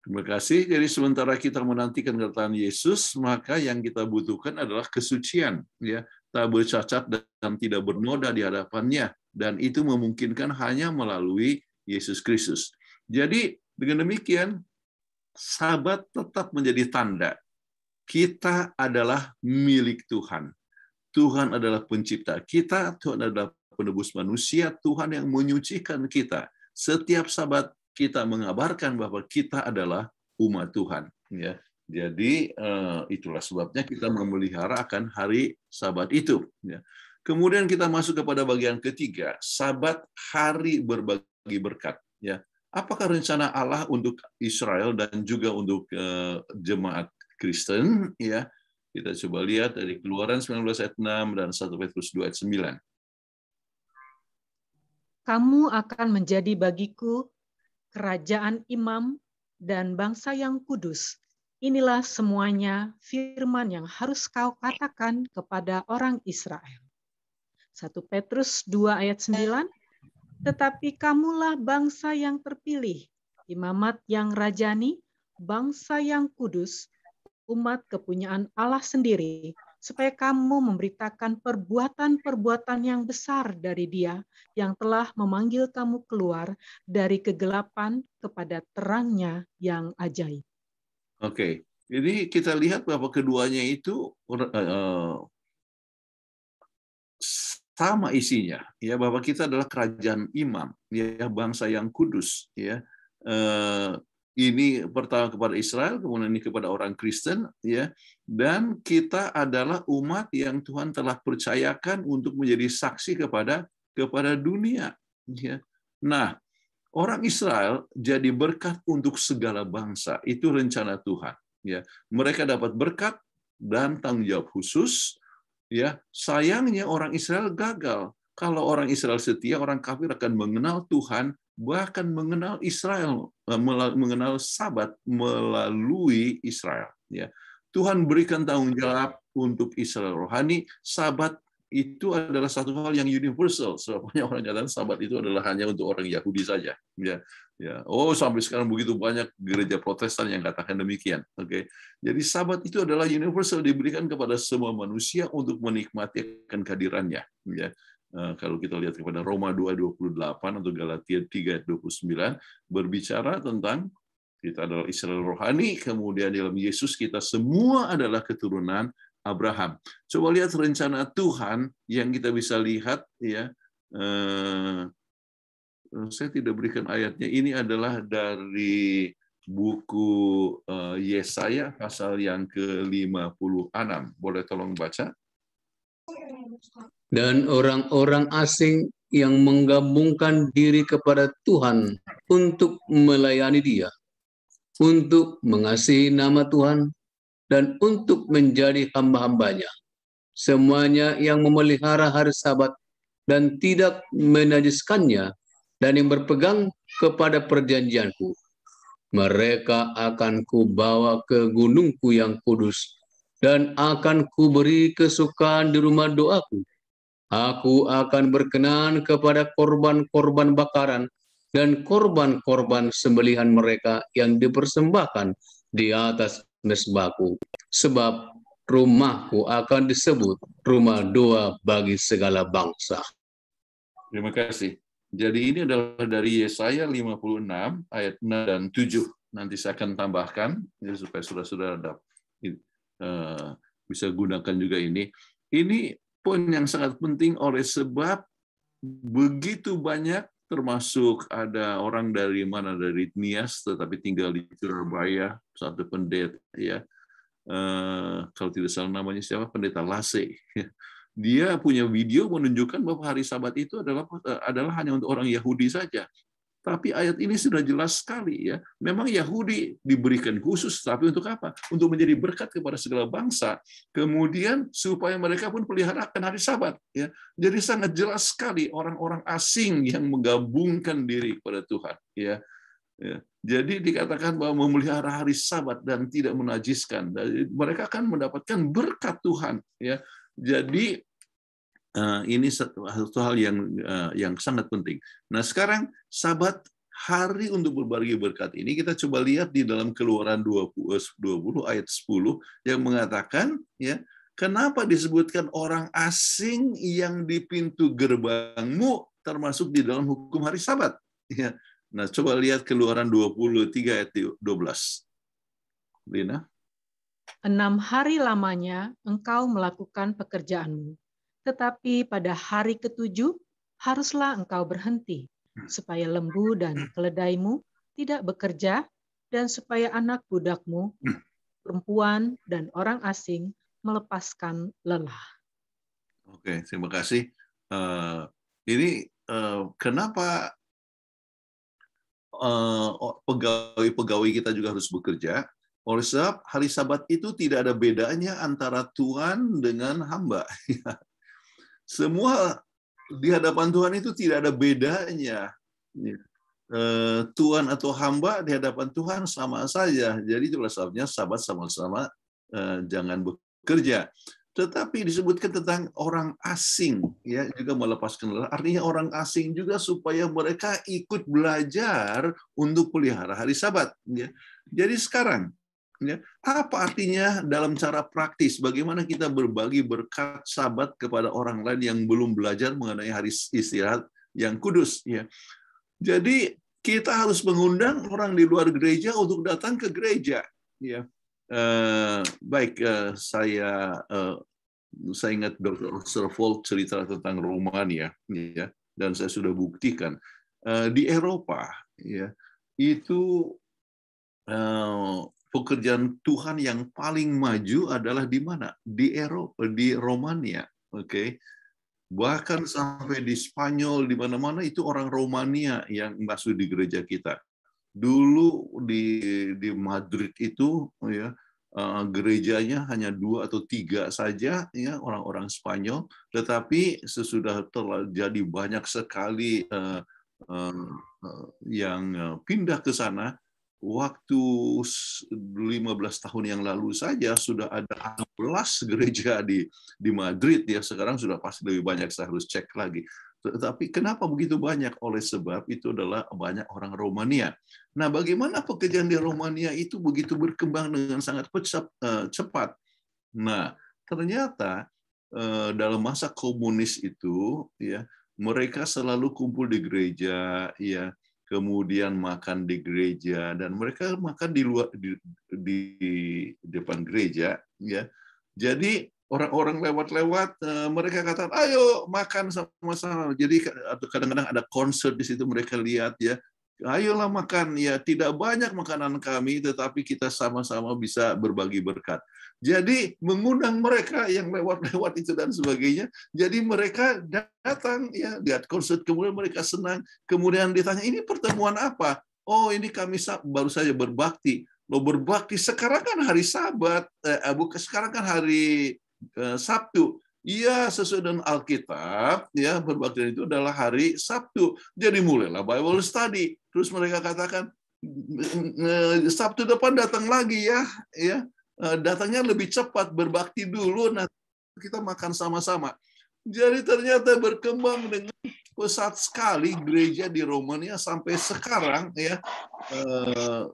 Speaker 4: Terima kasih. Jadi sementara kita menantikan kedatangan Yesus, maka yang kita butuhkan adalah kesucian, ya, tak bercacat dan tidak bernoda di hadapannya dan itu memungkinkan hanya melalui Yesus Kristus. Jadi dengan demikian sahabat tetap menjadi tanda kita adalah milik Tuhan. Tuhan adalah pencipta kita, Tuhan adalah penebus manusia, Tuhan yang menyucikan kita. Setiap sabat kita mengabarkan bahwa kita adalah umat Tuhan. Ya. Jadi eh, itulah sebabnya kita memelihara akan hari sabat itu. Ya. Kemudian kita masuk kepada bagian ketiga, sabat hari berbagi berkat. Ya. Apakah rencana Allah untuk Israel dan juga untuk eh, jemaat Kristen? Ya, kita coba lihat dari Keluaran 19 ayat 6 dan 1 Petrus 2 ayat 9.
Speaker 6: Kamu akan menjadi bagiku kerajaan imam dan bangsa yang kudus. Inilah semuanya firman yang harus kau katakan kepada orang Israel. 1 Petrus 2 ayat 9, Tetapi kamulah bangsa yang terpilih, imamat yang rajani, bangsa yang kudus, umat kepunyaan Allah sendiri, supaya kamu memberitakan perbuatan-perbuatan yang besar dari Dia yang telah memanggil kamu keluar dari kegelapan kepada terangnya yang ajaib.
Speaker 4: Oke, jadi kita lihat bahwa keduanya itu uh, sama isinya, ya bahwa kita adalah kerajaan imam, ya bangsa yang kudus, ya eh, ini pertama kepada Israel, kemudian ini kepada orang Kristen, ya. Dan kita adalah umat yang Tuhan telah percayakan untuk menjadi saksi kepada kepada dunia. Ya. Nah, orang Israel jadi berkat untuk segala bangsa. Itu rencana Tuhan. Ya, mereka dapat berkat dan tanggung jawab khusus. Ya, sayangnya orang Israel gagal kalau orang Israel setia, orang kafir akan mengenal Tuhan, bahkan mengenal Israel, eh, mengenal Sabat melalui Israel. Ya. Tuhan berikan tanggung jawab untuk Israel rohani. Sabat itu adalah satu hal yang universal. Sebabnya orang jalan Sabat itu adalah hanya untuk orang Yahudi saja. Ya, ya. Oh sampai sekarang begitu banyak gereja Protestan yang katakan demikian. Oke. Okay. Jadi Sabat itu adalah universal diberikan kepada semua manusia untuk menikmati kehadirannya. Ya. Eh, kalau kita lihat kepada Roma 2:28 atau Galatia 3:29 berbicara tentang kita adalah Israel rohani, kemudian dalam Yesus kita semua adalah keturunan Abraham. Coba lihat rencana Tuhan yang kita bisa lihat ya. Eh, eh, saya tidak berikan ayatnya. Ini adalah dari buku Yesaya pasal yang ke-56. Boleh tolong baca? dan orang-orang asing yang
Speaker 5: menggabungkan diri kepada Tuhan untuk melayani Dia, untuk mengasihi nama Tuhan, dan untuk menjadi hamba-hambanya. Semuanya yang memelihara hari Sabat dan tidak menajiskannya, dan yang berpegang kepada perjanjianku. Mereka akan kubawa ke gunungku yang kudus, dan akan kuberi kesukaan di rumah doaku, Aku akan berkenan kepada korban-korban bakaran dan korban-korban sembelihan mereka yang dipersembahkan di atas mesbaku, Sebab rumahku akan disebut rumah doa bagi segala bangsa.
Speaker 4: Terima kasih. Jadi ini adalah dari Yesaya 56 ayat 6 dan 7. Nanti saya akan tambahkan ya, supaya saudara-saudara dapat eh, bisa gunakan juga ini. Ini poin yang sangat penting oleh sebab begitu banyak termasuk ada orang dari mana dari Nias tetapi tinggal di Surabaya satu pendeta ya eh, kalau tidak salah namanya siapa pendeta Lase *laughs* dia punya video menunjukkan bahwa hari Sabat itu adalah eh, adalah hanya untuk orang Yahudi saja tapi ayat ini sudah jelas sekali ya. Memang Yahudi diberikan khusus, tapi untuk apa? Untuk menjadi berkat kepada segala bangsa. Kemudian supaya mereka pun peliharakan hari Sabat. Ya. Jadi sangat jelas sekali orang-orang asing yang menggabungkan diri kepada Tuhan. Ya. Ya. Jadi dikatakan bahwa memelihara hari Sabat dan tidak menajiskan, mereka akan mendapatkan berkat Tuhan. Ya. Jadi Eh, ini satu, hal yang eh, yang sangat penting. Nah sekarang sabat hari untuk berbagi berkat ini kita coba lihat di dalam keluaran 20, 20 eh, ayat 10 yang mengatakan ya kenapa disebutkan orang asing yang di pintu gerbangmu termasuk di dalam hukum hari sabat ya nah coba lihat keluaran 23 ayat 12 Lina
Speaker 6: enam hari lamanya engkau melakukan pekerjaanmu tetapi pada hari ketujuh haruslah engkau berhenti, hmm. supaya lembu dan hmm. keledaimu tidak bekerja, dan supaya anak budakmu, hmm. perempuan, dan orang asing melepaskan lelah.
Speaker 4: Oke, terima kasih. Uh, ini uh, kenapa eh, pegawai-pegawai uh, kita juga harus bekerja? Oleh sebab hari Sabat itu tidak ada bedanya antara Tuhan dengan hamba. *laughs* Ya. Semua di hadapan Tuhan itu tidak ada bedanya. Ya. Eh, Tuhan atau hamba di hadapan Tuhan sama saja. Jadi itulah sebabnya sahabat sama-sama eh, jangan bekerja. Tetapi disebutkan tentang orang asing ya juga melepaskan lelah. Artinya orang asing juga supaya mereka ikut belajar untuk pelihara hari Sabat. Ya. Jadi sekarang Ya, apa artinya dalam cara praktis? Bagaimana kita berbagi berkat sabat kepada orang lain yang belum belajar mengenai hari istirahat yang kudus? Ya, jadi kita harus mengundang orang di luar gereja untuk datang ke gereja. Ya, eh, baik eh, saya eh, saya ingat Dr. Ostervold cerita tentang Romania, ya, dan saya sudah buktikan eh, di Eropa, ya, itu eh, pekerjaan Tuhan yang paling maju adalah di mana? Di Eropa, di Romania. Oke. Okay? Bahkan sampai di Spanyol, di mana-mana itu orang Romania yang masuk di gereja kita. Dulu di di Madrid itu ya eh, gerejanya hanya dua atau tiga saja ya orang-orang Spanyol, tetapi sesudah terjadi banyak sekali uh, uh, yang pindah ke sana waktu 15 tahun yang lalu saja sudah ada 16 gereja di di Madrid ya sekarang sudah pasti lebih banyak saya harus cek lagi. Tetapi kenapa begitu banyak? Oleh sebab itu adalah banyak orang Romania. Nah, bagaimana pekerjaan di Romania itu begitu berkembang dengan sangat eh, cepat? Nah, ternyata eh, dalam masa komunis itu ya mereka selalu kumpul di gereja ya kemudian makan di gereja dan mereka makan di luar di, di depan gereja ya jadi orang-orang lewat-lewat eh, mereka kata ayo makan sama-sama jadi kadang-kadang ada konser di situ mereka lihat ya ayolah makan ya tidak banyak makanan kami tetapi kita sama-sama bisa berbagi berkat. Jadi mengundang mereka yang lewat-lewat itu dan sebagainya. Jadi mereka datang ya lihat konsert kemudian mereka senang kemudian ditanya ini pertemuan apa? Oh ini kami baru saja berbakti. Lo berbakti sekarang kan hari Sabat, eh, eh, bukan sekarang kan hari eh, Sabtu. Iya sesuai dengan Alkitab, ya berbakti itu adalah hari Sabtu. Jadi mulailah Bible study. Terus mereka katakan Sabtu depan datang lagi ya, ya eh, datangnya lebih cepat berbakti dulu. Nanti kita makan sama-sama. Jadi ternyata berkembang dengan pesat sekali gereja di Romania sampai sekarang ya. Eh,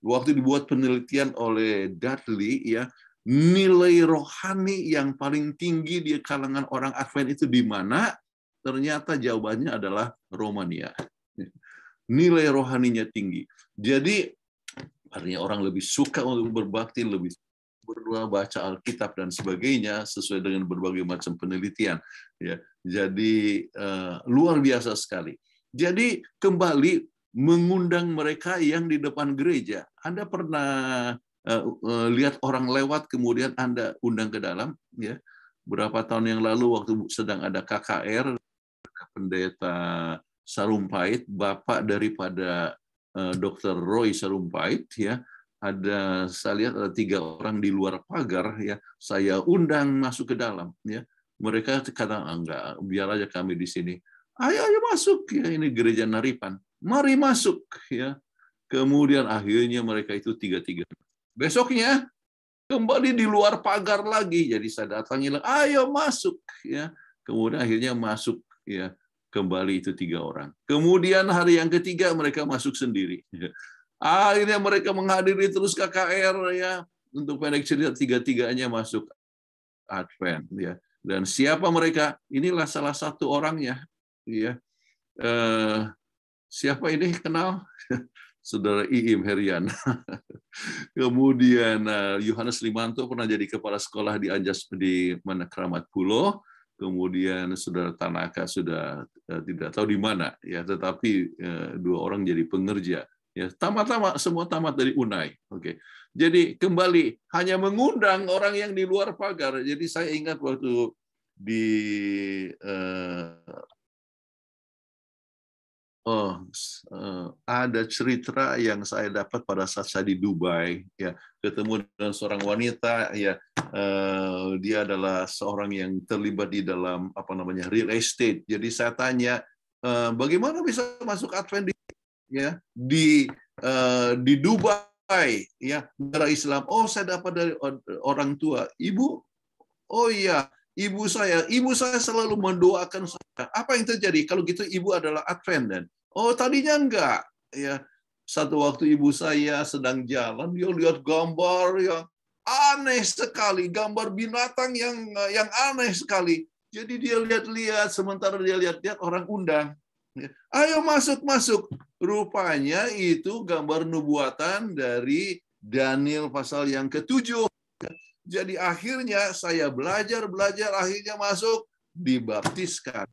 Speaker 4: waktu dibuat penelitian oleh Dudley ya nilai rohani yang paling tinggi di kalangan orang Advent itu di mana? Ternyata jawabannya adalah Romania. Nilai rohaninya tinggi. Jadi artinya orang lebih suka untuk berbakti, lebih berdoa, baca Alkitab dan sebagainya sesuai dengan berbagai macam penelitian. Ya, jadi uh, luar biasa sekali. Jadi kembali mengundang mereka yang di depan gereja. Anda pernah Eh, eh, lihat orang lewat kemudian Anda undang ke dalam ya. Berapa tahun yang lalu waktu sedang ada KKR pendeta Sarumpait, bapak daripada eh, Dr. Roy Sarumpait ya, ada saya lihat ada tiga orang di luar pagar ya saya undang masuk ke dalam ya mereka kata ah, enggak biar aja kami di sini ayo ayo masuk ya ini gereja Naripan mari masuk ya kemudian akhirnya mereka itu tiga tiga Besoknya kembali di luar pagar lagi. Jadi saya datangi, ayo masuk. Ya. Kemudian akhirnya masuk. Ya. Kembali itu tiga orang. Kemudian hari yang ketiga mereka masuk sendiri. Akhirnya mereka menghadiri terus KKR ya untuk pendek cerita tiga-tiganya masuk Advent ya. Dan siapa mereka? Inilah salah satu orangnya ya. Eh, siapa ini kenal? Saudara Iim Herian. *laughs* Kemudian eh, Yohanes Limanto pernah jadi kepala sekolah di Anjas di mana Keramat Pulo. Kemudian Saudara Tanaka sudah eh, tidak tahu di mana ya, tetapi eh, dua orang jadi pengerja ya tamat-tamat semua tamat dari Unai oke jadi kembali hanya mengundang orang yang di luar pagar jadi saya ingat waktu di oh, eh, ada cerita yang saya dapat pada saat saya di Dubai, ya ketemu dengan seorang wanita, ya uh, dia adalah seorang yang terlibat di dalam apa namanya real estate. Jadi saya tanya, uh, bagaimana bisa masuk Advent di, ya di uh, di Dubai, ya negara Islam? Oh, saya dapat dari orang tua, ibu. Oh iya, ibu saya, ibu saya selalu mendoakan saya. Apa yang terjadi? Kalau gitu ibu adalah Advent dan Oh, tadinya enggak. Ya, satu waktu ibu saya sedang jalan, dia lihat gambar yang aneh sekali, gambar binatang yang yang aneh sekali. Jadi dia lihat-lihat, sementara dia lihat-lihat orang undang. Ya, ayo masuk, masuk. Rupanya itu gambar nubuatan dari Daniel pasal yang ketujuh. Jadi akhirnya saya belajar, belajar, akhirnya masuk, dibaptiskan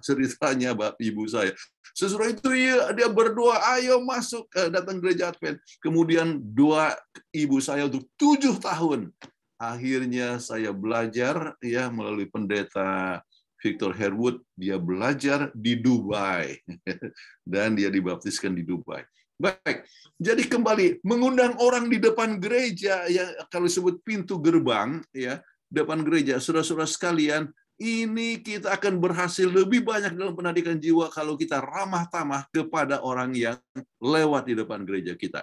Speaker 4: ceritanya Bapak Ibu saya. Sesudah itu ya dia berdoa, ayo masuk eh, datang gereja Advent. Kemudian dua ibu saya untuk tujuh tahun. Akhirnya saya belajar ya melalui pendeta Victor Herwood, dia belajar di Dubai. *laughs* Dan dia dibaptiskan di Dubai. Baik, jadi kembali mengundang orang di depan gereja ya kalau disebut pintu gerbang ya depan gereja, saudara-saudara sekalian, ini kita akan berhasil lebih banyak dalam pendidikan jiwa kalau kita ramah tamah kepada orang yang lewat di depan gereja kita.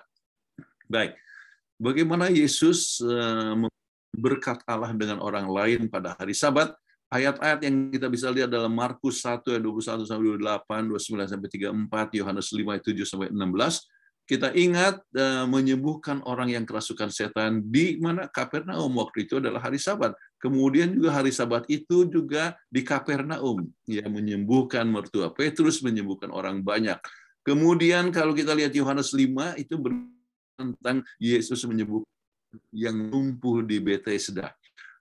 Speaker 4: Baik, bagaimana Yesus eh, berkat Allah dengan orang lain pada hari Sabat? Ayat-ayat yang kita bisa lihat dalam Markus 1 ayat 21 sampai 28, 29 sampai 34, Yohanes 5 ayat 7 sampai 16, kita ingat eh, menyembuhkan orang yang kerasukan setan di mana Kapernaum waktu itu adalah hari Sabat. Kemudian juga hari Sabat itu juga di Kapernaum, ya menyembuhkan mertua Petrus, menyembuhkan orang banyak. Kemudian kalau kita lihat Yohanes 5 itu tentang Yesus menyembuhkan yang lumpuh di Bethesda.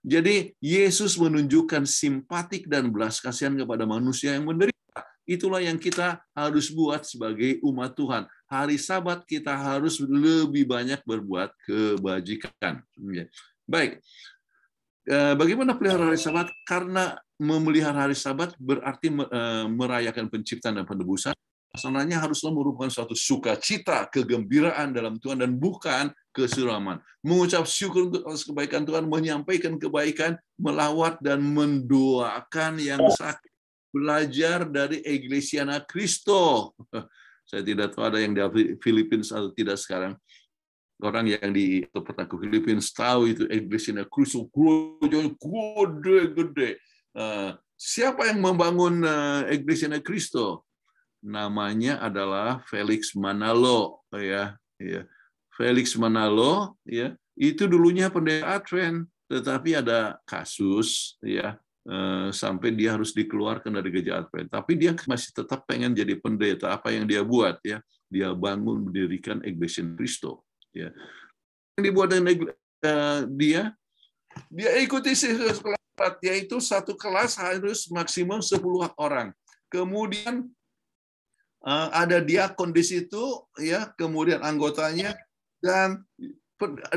Speaker 4: Jadi Yesus menunjukkan simpatik dan belas kasihan kepada manusia yang menderita. Itulah yang kita harus buat sebagai umat Tuhan. Hari Sabat kita harus lebih banyak berbuat kebajikan. Baik, eh, bagaimana pelihara hari Sabat? Karena memelihara hari Sabat berarti eh, merayakan penciptaan dan penebusan. Sebenarnya haruslah merupakan suatu sukacita, kegembiraan dalam Tuhan dan bukan kesuraman. Mengucap syukur untuk atas kebaikan Tuhan, menyampaikan kebaikan, melawat dan mendoakan yang sakit belajar dari Iglesiana Cristo. *laughs* Saya tidak tahu ada yang di Filipina atau tidak sekarang. Orang yang di atau pernah ke tahu itu Iglesiana Cristo gede-gede. gede. Eh, siapa yang membangun eh, Iglesiana Cristo? Namanya adalah Felix Manalo, ya, ya. Felix Manalo, ya. Itu dulunya pendeta Advent, tetapi ada kasus, ya, Eh, sampai dia harus dikeluarkan dari gereja Advent. Tapi dia masih tetap pengen jadi pendeta. Apa yang dia buat ya? Dia bangun mendirikan Iglesia Kristo. Ya. Yang dibuat dengan uh, dia, dia ikuti Sisus kelas, yaitu satu kelas harus maksimum 10 orang. Kemudian eh, ada diakon di situ, ya, kemudian anggotanya dan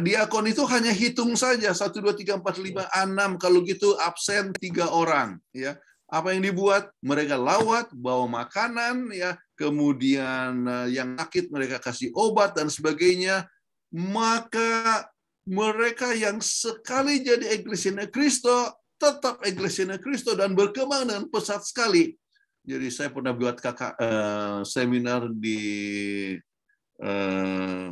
Speaker 4: diakon itu hanya hitung saja satu dua tiga empat lima iya. enam kalau gitu absen tiga orang ya apa yang dibuat mereka lawat bawa makanan ya kemudian eh, yang sakit mereka kasih obat dan sebagainya maka mereka yang sekali jadi Eglisina Kristo tetap Eglisina Kristo dan berkembang dengan pesat sekali jadi saya pernah buat kakak eh, seminar di eh,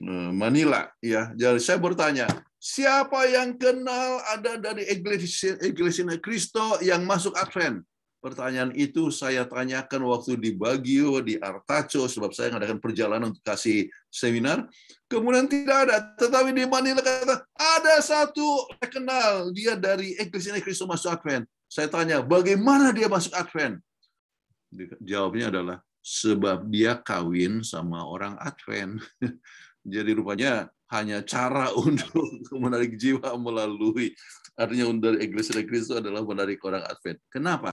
Speaker 4: Eh, Manila ya. Jadi saya bertanya, siapa yang kenal ada dari Iglesia, Kristo yang masuk Advent? Pertanyaan itu saya tanyakan waktu di Baguio, di Artacho, sebab saya mengadakan perjalanan untuk kasih seminar. Kemudian tidak ada, tetapi di Manila kata, ada satu saya kenal, dia dari Iglesia Kristo masuk Advent. Saya tanya, bagaimana dia masuk Advent? Jawabnya adalah, sebab dia kawin sama orang Advent. *laughs* Jadi rupanya hanya cara *laughs* untuk menarik jiwa melalui artinya under Iglesia de Cristo adalah menarik orang Advent. Kenapa?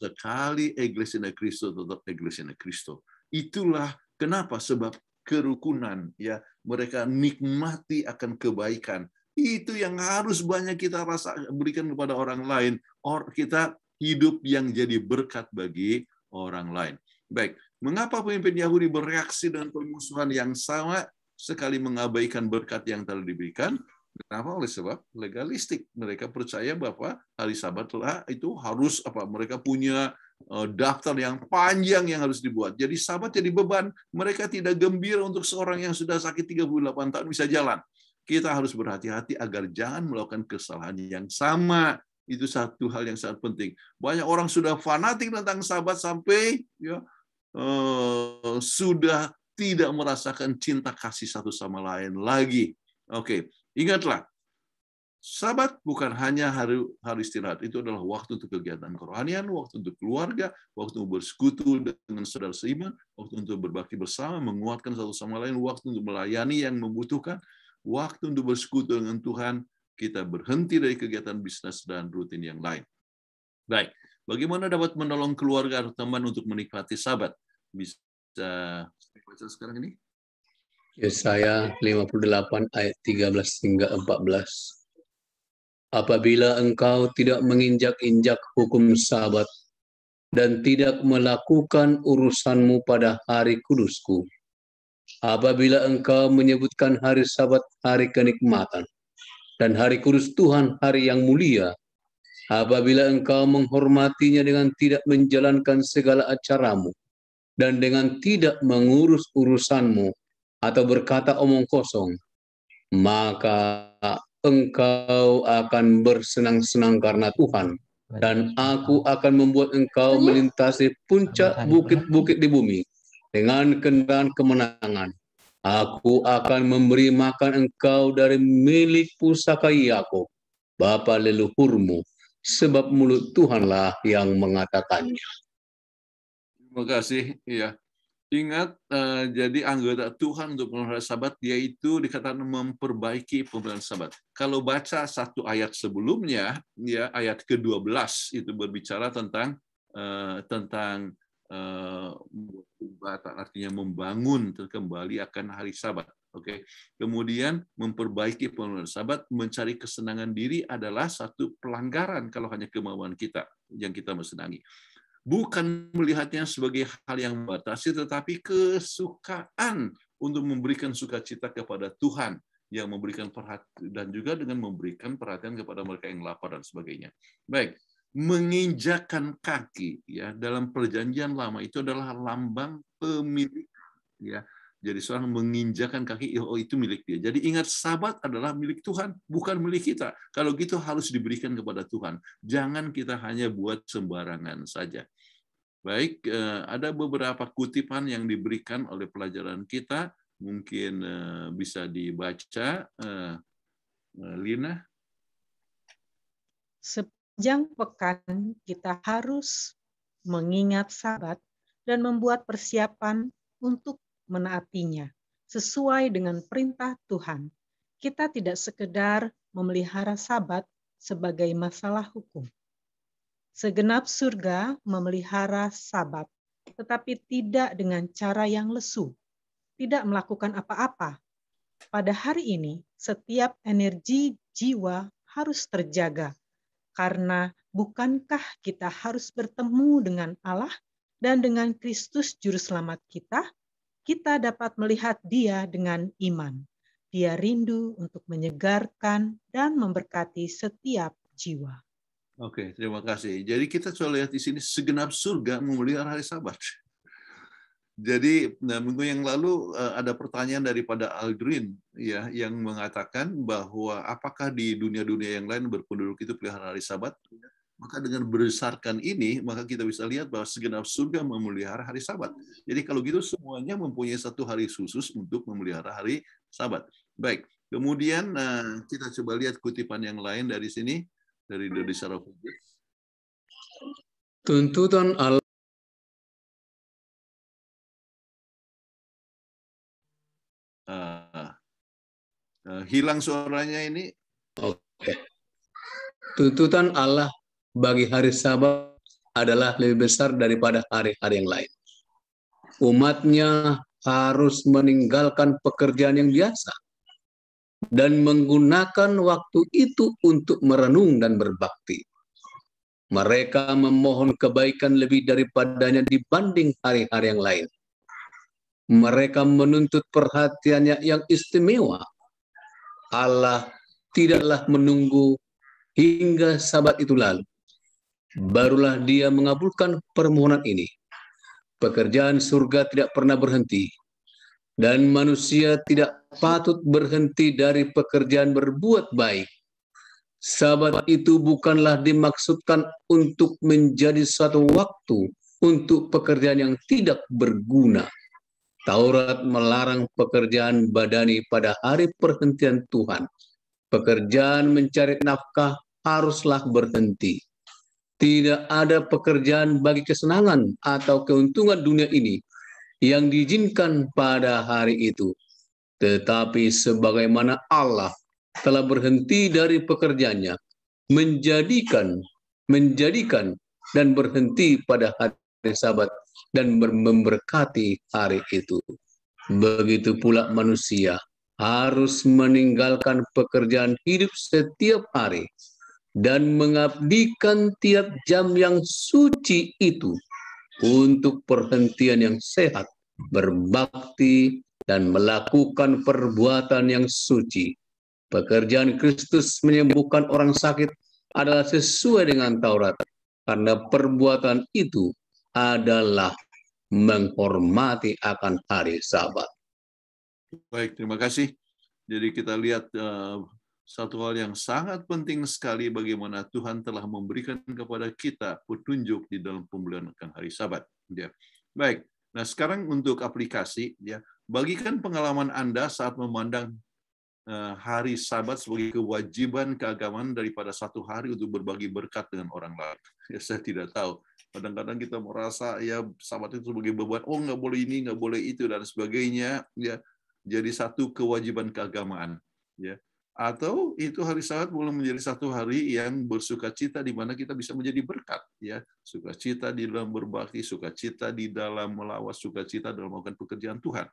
Speaker 4: Sekali Iglesia de Cristo tetap Iglesia de Cristo. Itulah kenapa sebab kerukunan ya mereka nikmati akan kebaikan. Itu yang harus banyak kita rasa berikan kepada orang lain. Or kita hidup yang jadi berkat bagi orang lain. Baik, mengapa pemimpin Yahudi bereaksi dengan permusuhan yang sama? sekali mengabaikan berkat yang telah diberikan. Kenapa? Oleh sebab legalistik. Mereka percaya bahwa hari sabat telah itu harus apa? Mereka punya eh, daftar yang panjang yang harus dibuat. Jadi Sabat jadi beban. Mereka tidak gembira untuk seorang yang sudah sakit 38 tahun bisa jalan. Kita harus berhati-hati agar jangan melakukan kesalahan yang sama. Itu satu hal yang sangat penting. Banyak orang sudah fanatik tentang Sabat sampai ya, eh, sudah tidak merasakan cinta kasih satu sama lain lagi. Oke, okay. ingatlah, sahabat bukan hanya hari, hari istirahat, itu adalah waktu untuk kegiatan kerohanian, waktu untuk keluarga, waktu untuk bersekutu dengan saudara seiman, waktu untuk berbakti bersama, menguatkan satu sama lain, waktu untuk melayani yang membutuhkan, waktu untuk bersekutu dengan Tuhan, kita berhenti dari kegiatan bisnis dan rutin yang lain. Baik, bagaimana dapat menolong keluarga atau teman untuk menikmati sahabat? Bisa uh, baca sekarang ini?
Speaker 5: Yesaya 58 ayat 13 hingga 14. Apabila engkau tidak menginjak-injak hukum sabat dan tidak melakukan urusanmu pada hari kudusku, apabila engkau menyebutkan hari sabat hari kenikmatan dan hari kudus Tuhan hari yang mulia, apabila engkau menghormatinya dengan tidak menjalankan segala acaramu, dan dengan tidak mengurus urusanmu atau berkata omong kosong, maka engkau akan bersenang-senang karena Tuhan dan aku akan membuat engkau iya. melintasi puncak bukit-bukit di bumi dengan kendaraan kemenangan. Aku akan memberi makan engkau dari milik pusaka Yakub, bapa leluhurmu, sebab mulut Tuhanlah yang mengatakannya.
Speaker 4: Terima kasih. Iya. Ingat, uh, jadi anggota Tuhan untuk memelihara sabat, yaitu dikatakan memperbaiki pemeliharaan sabat. Kalau baca satu ayat sebelumnya, ya ayat ke-12 itu berbicara tentang uh, tentang uh, artinya membangun kembali akan hari sabat. Oke, okay. kemudian memperbaiki pemenuhan sabat, mencari kesenangan diri adalah satu pelanggaran kalau hanya kemauan kita yang kita senangi bukan melihatnya sebagai hal yang membatasi, tetapi kesukaan untuk memberikan sukacita kepada Tuhan yang memberikan perhatian dan juga dengan memberikan perhatian kepada mereka yang lapar dan sebagainya. Baik, menginjakan kaki ya dalam perjanjian lama itu adalah lambang pemilik ya jadi seorang menginjakan kaki, oh, oh itu milik dia. Jadi ingat sahabat adalah milik Tuhan, bukan milik kita. Kalau gitu harus diberikan kepada Tuhan. Jangan kita hanya buat sembarangan saja. Baik, eh, ada beberapa kutipan yang diberikan oleh pelajaran kita. Mungkin eh, bisa dibaca. Eh, Lina?
Speaker 6: Sepanjang pekan kita harus mengingat sabat dan membuat persiapan untuk menaatinya sesuai dengan perintah Tuhan. Kita tidak sekedar memelihara sabat sebagai masalah hukum. Segenap surga memelihara sabat, tetapi tidak dengan cara yang lesu, tidak melakukan apa-apa. Pada hari ini, setiap energi jiwa harus terjaga, karena bukankah kita harus bertemu dengan Allah dan dengan Kristus Juru Selamat kita kita dapat melihat Dia dengan iman. Dia rindu untuk menyegarkan dan memberkati setiap jiwa.
Speaker 4: Oke, terima kasih. Jadi kita coba lihat di sini segenap surga memelihara hari Sabat. Jadi nah, minggu yang lalu eh, ada pertanyaan daripada aldrin ya yang mengatakan bahwa apakah di dunia-dunia yang lain berpenduduk itu pelihara hari Sabat? Maka dengan berdasarkan ini, maka kita bisa lihat bahwa segenap surga memelihara hari sabat. Jadi kalau gitu semuanya mempunyai satu hari khusus untuk memelihara hari sabat. Baik, kemudian eh, kita coba lihat kutipan yang lain dari sini, dari Dodi Sarafudis.
Speaker 5: Tuntutan Allah
Speaker 7: uh,
Speaker 5: uh,
Speaker 4: hilang suaranya ini.
Speaker 5: Oke. Okay. Tuntutan Allah bagi hari Sabat adalah lebih besar daripada hari-hari yang lain. Umatnya harus meninggalkan pekerjaan yang biasa dan menggunakan waktu itu untuk merenung dan berbakti. Mereka memohon kebaikan lebih daripadanya dibanding hari-hari yang lain. Mereka menuntut perhatiannya yang istimewa. Allah tidaklah menunggu hingga sabat itu lalu barulah dia mengabulkan permohonan ini. Pekerjaan surga tidak pernah berhenti, dan manusia tidak patut berhenti dari pekerjaan berbuat baik. Sabat itu bukanlah dimaksudkan untuk menjadi suatu waktu untuk pekerjaan yang tidak berguna. Taurat melarang pekerjaan badani pada hari perhentian Tuhan. Pekerjaan mencari nafkah haruslah berhenti tidak ada pekerjaan bagi kesenangan atau keuntungan dunia ini yang diizinkan pada hari itu. Tetapi sebagaimana Allah telah berhenti dari pekerjaannya, menjadikan, menjadikan dan berhenti pada hari sabat dan memberkati hari itu. Begitu pula manusia harus meninggalkan pekerjaan hidup setiap hari dan mengabdikan tiap jam yang suci itu untuk perhentian yang sehat, berbakti, dan melakukan perbuatan yang suci. Pekerjaan Kristus menyembuhkan orang sakit adalah sesuai dengan Taurat, karena perbuatan itu adalah menghormati akan hari Sabat.
Speaker 4: Baik, terima kasih. Jadi kita lihat uh, satu hal yang sangat penting sekali bagaimana Tuhan telah memberikan kepada kita petunjuk di dalam pembelian akan hari Sabat. Ya. Baik, nah sekarang untuk aplikasi, ya bagikan pengalaman Anda saat memandang eh, hari Sabat sebagai kewajiban keagamaan daripada satu hari untuk berbagi berkat dengan orang lain. *laughs* Ya, saya tidak tahu. Kadang-kadang kita merasa ya Sabat itu sebagai beban. Oh nggak boleh ini, nggak boleh itu dan sebagainya. Ya, jadi satu kewajiban keagamaan. Ya, atau itu hari sabat boleh menjadi satu hari yang bersukacita di mana kita bisa menjadi berkat ya sukacita di dalam berbakti sukacita di dalam melawat sukacita dalam melakukan pekerjaan Tuhan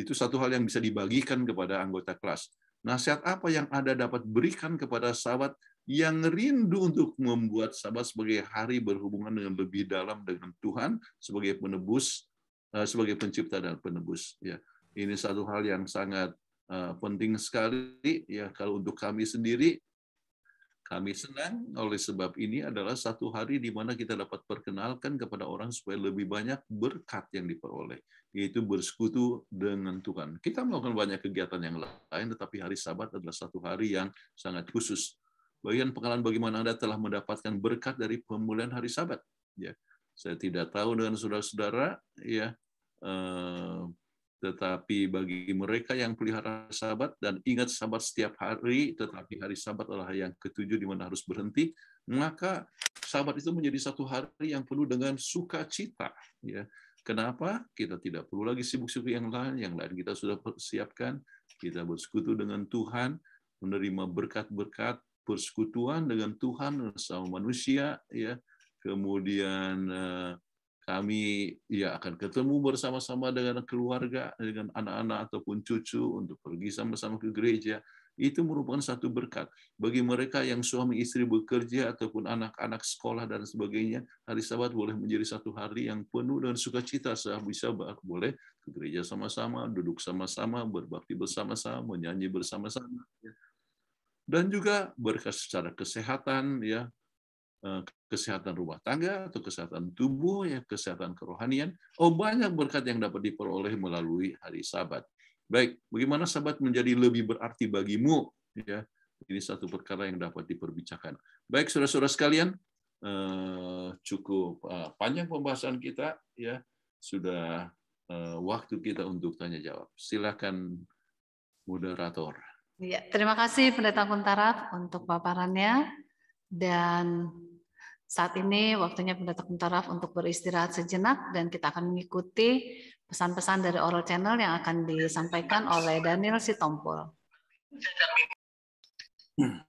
Speaker 4: itu satu hal yang bisa dibagikan kepada anggota kelas nasihat apa yang ada dapat berikan kepada sahabat yang rindu untuk membuat sahabat sebagai hari berhubungan dengan lebih dalam dengan Tuhan sebagai penebus eh, sebagai pencipta dan penebus ya ini satu hal yang sangat Eh, penting sekali ya kalau untuk kami sendiri kami senang oleh sebab ini adalah satu hari di mana kita dapat perkenalkan kepada orang supaya lebih banyak berkat yang diperoleh, yaitu bersekutu dengan Tuhan. Kita melakukan banyak kegiatan yang lain, tetapi hari sabat adalah satu hari yang sangat khusus. Bagian pengalaman bagaimana Anda telah mendapatkan berkat dari pemulihan hari sabat. Ya, saya tidak tahu dengan saudara-saudara, ya, eh, tetapi bagi mereka yang pelihara sabat dan ingat sabat setiap hari, tetapi hari sabat adalah yang ketujuh di mana harus berhenti, maka sabat itu menjadi satu hari yang penuh dengan sukacita. Ya. Kenapa? Kita tidak perlu lagi sibuk-sibuk yang lain, yang lain kita sudah persiapkan, kita bersekutu dengan Tuhan, menerima berkat-berkat persekutuan dengan Tuhan sama manusia, ya, kemudian uh, kami ya akan ketemu bersama-sama dengan keluarga, dengan anak-anak ataupun cucu untuk pergi sama-sama ke gereja. Itu merupakan satu berkat bagi mereka yang suami istri bekerja ataupun anak-anak sekolah dan sebagainya. Hari Sabat boleh menjadi satu hari yang penuh dan sukacita bisa Sabat boleh ke gereja sama-sama, duduk sama-sama, berbakti bersama-sama, menyanyi bersama-sama. Ya. Dan juga berkat secara kesehatan ya, Eh, kesehatan rumah tangga atau kesehatan tubuh, ya kesehatan kerohanian. Oh banyak berkat yang dapat diperoleh melalui hari Sabat. Baik, bagaimana Sabat menjadi lebih berarti bagimu? Ya, ini satu perkara yang dapat diperbincangkan. Baik, saudara-saudara sekalian, eh, cukup eh, panjang pembahasan kita, ya sudah waktu kita untuk tanya jawab. Silakan moderator.
Speaker 1: Ya, terima kasih Pendeta Kuntara untuk paparannya. Dan saat ini waktunya pendeta Kuntaraf untuk beristirahat sejenak dan kita akan mengikuti pesan-pesan dari oral channel yang akan disampaikan oleh Daniel Sitompul. Hmm.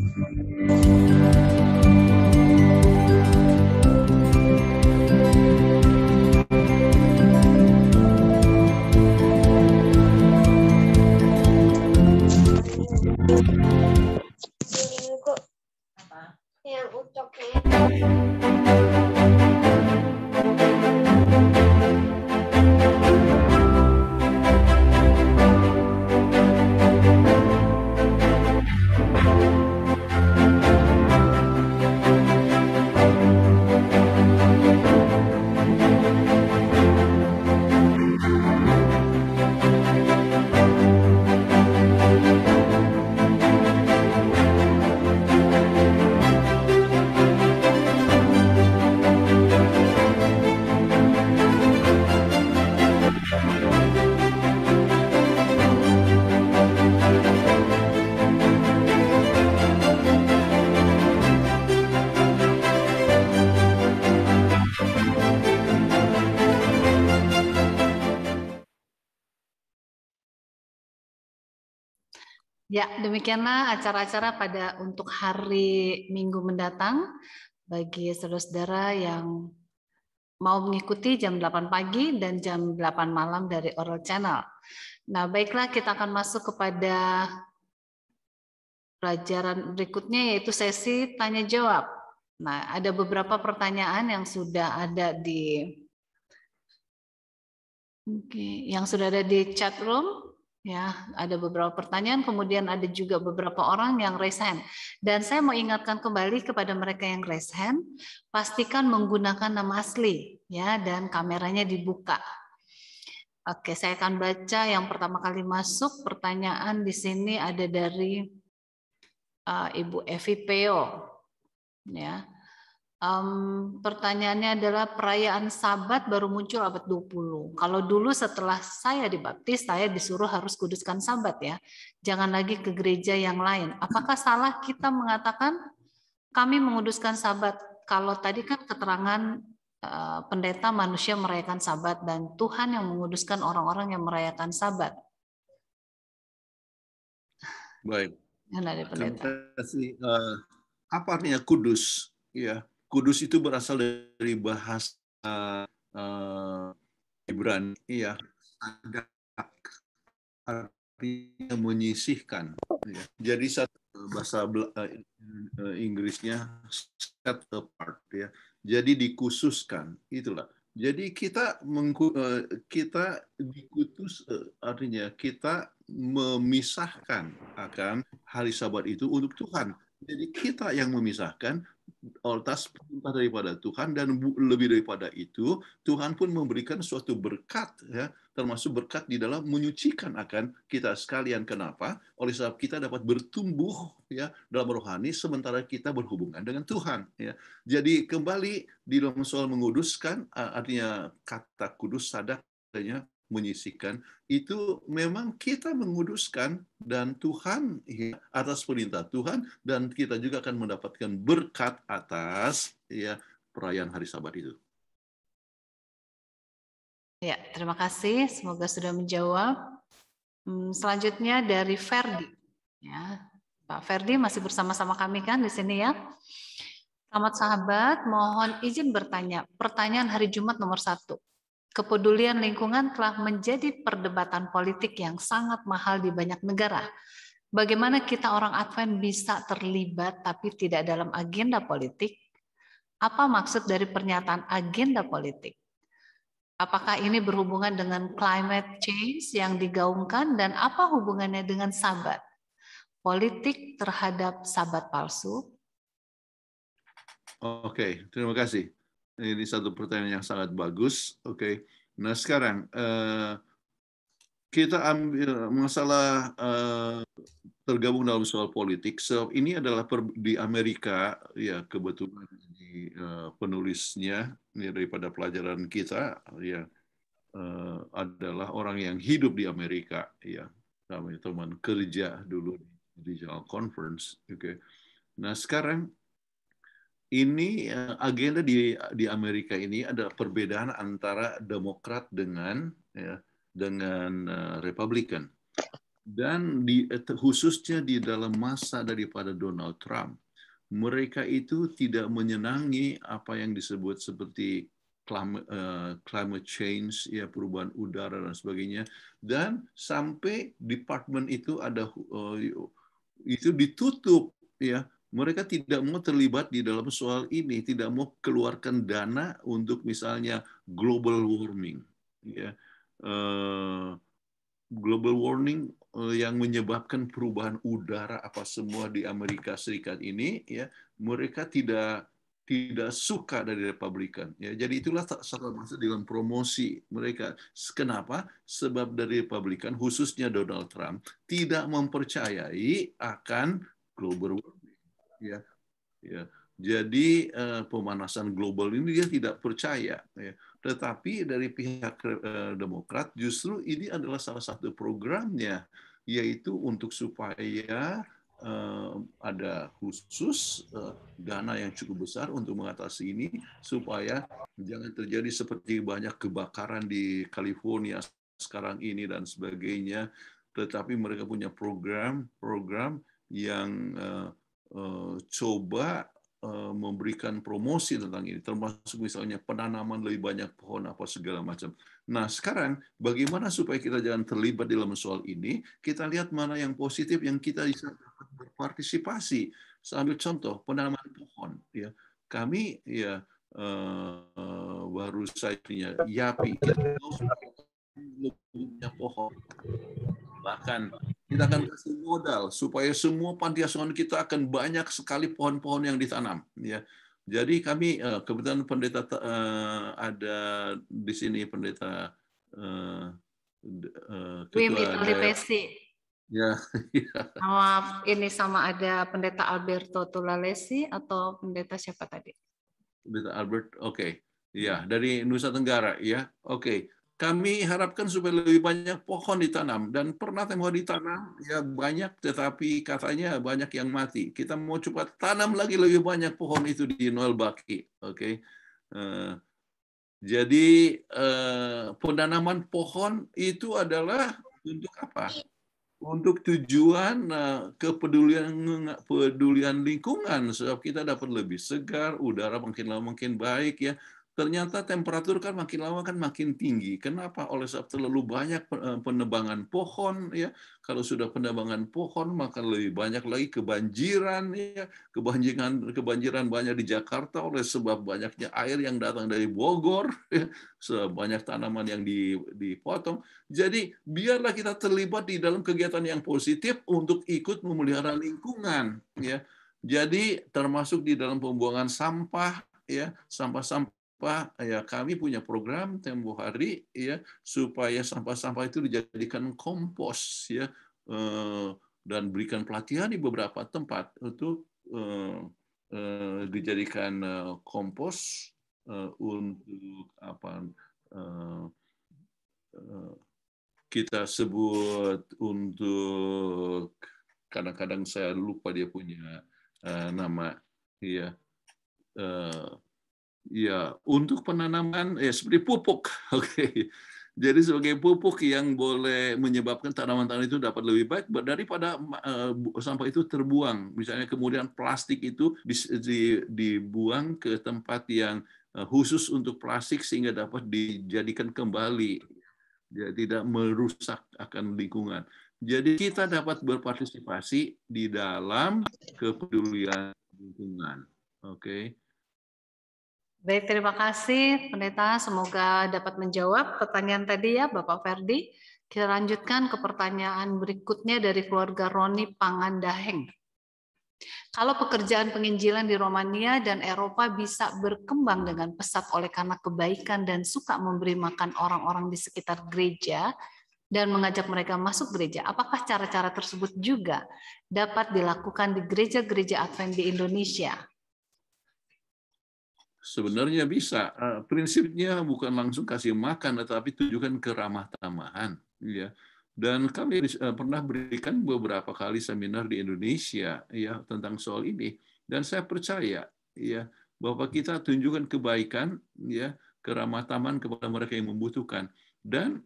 Speaker 1: 嗯。Ya, demikianlah acara-acara pada untuk hari Minggu mendatang bagi saudara-saudara yang mau mengikuti jam 8 pagi dan jam 8 malam dari Oral Channel. Nah, baiklah kita akan masuk kepada pelajaran berikutnya yaitu sesi tanya jawab. Nah, ada beberapa pertanyaan yang sudah ada di Oke, yang sudah ada di chat room ya ada beberapa pertanyaan kemudian ada juga beberapa orang yang raise hand dan saya mau ingatkan kembali kepada mereka yang raise hand pastikan menggunakan nama asli ya dan kameranya dibuka oke saya akan baca yang pertama kali masuk pertanyaan di sini ada dari uh, Ibu Evi Peo ya Um, pertanyaannya adalah perayaan sabat baru muncul abad 20. Kalau dulu setelah saya dibaptis, saya disuruh harus kuduskan sabat ya. Jangan lagi ke gereja yang lain. Apakah salah kita mengatakan kami menguduskan sabat? Kalau tadi kan keterangan uh, pendeta manusia merayakan sabat dan Tuhan yang menguduskan orang-orang yang merayakan sabat.
Speaker 4: Baik.
Speaker 7: Yang
Speaker 1: dari pendeta.
Speaker 4: Kasih, uh, eh, apa artinya kudus? ya kudus itu berasal dari bahasa uh, Ibrani ya iya. artinya menyisihkan ya. jadi satu eh, bahasa uh, Inggrisnya set apart ya jadi dikhususkan itulah jadi kita mengku, uh, kita dikutus uh, artinya kita memisahkan akan hari sabat itu untuk Tuhan jadi kita yang memisahkan otoritas perintah daripada Tuhan dan lebih daripada itu Tuhan pun memberikan suatu berkat ya termasuk berkat di dalam menyucikan akan kita sekalian kenapa oleh sebab kita dapat bertumbuh ya dalam rohani sementara kita berhubungan dengan Tuhan ya jadi kembali di dalam soal menguduskan artinya kata kudus sadar menyisihkan itu memang kita menguduskan dan Tuhan ya, atas perintah Tuhan dan kita juga akan mendapatkan berkat atas ya perayaan hari Sabat itu.
Speaker 1: Ya, terima kasih. Semoga sudah menjawab. Hmm, selanjutnya dari Ferdi. Ya, Pak Ferdi masih bersama-sama kami kan di sini ya. Selamat sahabat, mohon izin bertanya. Pertanyaan hari Jumat nomor satu kepedulian lingkungan telah menjadi perdebatan politik yang sangat mahal di banyak negara. Bagaimana kita orang Advent bisa terlibat tapi tidak dalam agenda politik? Apa maksud dari pernyataan agenda politik? Apakah ini berhubungan dengan climate change yang digaungkan dan apa hubungannya dengan sabat? Politik terhadap sabat palsu?
Speaker 4: Oke, terima kasih. Ini satu pertanyaan yang sangat bagus. Oke. Okay. Nah, sekarang uh, kita ambil masalah uh, tergabung dalam soal politik. So, ini adalah per, di Amerika ya kebetulan di uh, penulisnya ya, daripada pelajaran kita ya uh, adalah orang yang hidup di Amerika ya. Kami teman kerja dulu di Digital Conference. Oke. Okay. Nah, sekarang ini eh, agenda di di Amerika ini adalah perbedaan antara Demokrat dengan ya, dengan uh, eh, Republikan dan di eh, khususnya di dalam masa daripada Donald Trump mereka itu tidak menyenangi apa yang disebut seperti climate, uh, climate change ya perubahan udara dan sebagainya dan sampai departemen itu ada uh, itu ditutup ya mereka tidak mau terlibat di dalam soal ini, tidak mau keluarkan dana untuk misalnya global warming, ya. Uh, global warming eh, yang menyebabkan perubahan udara apa semua di Amerika Serikat ini, ya mereka tidak tidak suka dari Republikan. Ya, jadi itulah salah satu dalam promosi mereka. Kenapa? Sebab dari Republikan, khususnya Donald Trump, tidak mempercayai akan global warming ya ya jadi uh, pemanasan global ini dia tidak percaya ya. tetapi dari pihak uh, Demokrat justru ini adalah salah satu programnya yaitu untuk supaya uh, ada khusus uh, dana yang cukup besar untuk mengatasi ini supaya jangan terjadi seperti banyak kebakaran di California sekarang ini dan sebagainya tetapi mereka punya program program yang uh, Eh, coba eh, memberikan promosi tentang ini, termasuk misalnya penanaman lebih banyak pohon apa segala macam. Nah sekarang bagaimana supaya kita jangan terlibat dalam soal ini? Kita lihat mana yang positif yang kita bisa berpartisipasi. Saya contoh penanaman pohon. Ya, kami ya eh, baru saya punya Yapi kita punya pohon Bahkan kita akan kasih modal supaya semua panti asuhan kita akan banyak sekali pohon-pohon yang ditanam. Ya. Jadi kami eh, kebetulan pendeta eh, ada di sini pendeta eh, ketua itu ya, *laughs* ya.
Speaker 1: Sama ini sama ada pendeta Alberto Tulalesi atau pendeta siapa tadi?
Speaker 4: Pendeta Albert, oke. Okay. Ya, dari Nusa Tenggara, ya. Oke. Okay. Kami harapkan supaya lebih banyak pohon ditanam dan pernah tempoh ditanam ya banyak tetapi katanya banyak yang mati. Kita mau coba tanam lagi lebih banyak pohon itu di Noel Baki. Oke. Okay? Uh, eh, jadi uh, penanaman pohon itu adalah untuk apa? Untuk tujuan uh, kepedulian pedulian lingkungan sebab kita dapat lebih segar, udara mungkinlah mungkin baik ya ternyata temperatur kan makin lama kan makin tinggi. Kenapa? Oleh sebab terlalu banyak eh, penebangan pohon ya. Kalau sudah penebangan pohon maka lebih banyak lagi kebanjiran ya. Kebanjiran kebanjiran banyak di Jakarta oleh sebab banyaknya air yang datang dari Bogor *laughs* ya. Sebanyak tanaman yang dipotong. Jadi biarlah kita terlibat di dalam kegiatan yang positif untuk ikut memelihara lingkungan ya. Jadi termasuk di dalam pembuangan sampah ya sampah-sampah Pak, ya kami punya program tempo hari ya supaya sampah-sampah itu dijadikan kompos ya eh, dan berikan pelatihan di beberapa tempat untuk eh, eh, dijadikan kompos untuk apa kita sebut untuk kadang-kadang saya lupa dia punya nama ya Ya, untuk penanaman ya seperti pupuk. *laughs* Oke. Okay. Jadi sebagai pupuk yang boleh menyebabkan tanaman-tanaman itu dapat lebih baik daripada uh, sampah itu terbuang. Misalnya kemudian plastik itu dibuang ke tempat yang eh, khusus untuk plastik sehingga dapat dijadikan kembali. Ya, tidak merusak akan lingkungan. Jadi kita dapat berpartisipasi di dalam kepedulian lingkungan. Oke. Okay?
Speaker 1: Baik, terima kasih Pendeta. Semoga dapat menjawab pertanyaan tadi ya Bapak Ferdi. Kita lanjutkan ke pertanyaan berikutnya dari keluarga Roni Pangandaheng. Kalau pekerjaan penginjilan di Romania dan Eropa bisa berkembang dengan pesat oleh karena kebaikan dan suka memberi makan orang-orang di sekitar gereja dan mengajak mereka masuk gereja, apakah cara-cara tersebut juga dapat dilakukan di gereja-gereja Advent di Indonesia?
Speaker 4: Sebenarnya bisa. Ah. Eh, prinsipnya bukan langsung kasih makan, tetapi tunjukkan ke ramah tamahan. Ya. Dan kami eh, pernah berikan beberapa kali seminar di Indonesia ya tentang soal ini. Dan saya percaya ya bahwa kita tunjukkan kebaikan ya keramah taman kepada mereka yang membutuhkan. Dan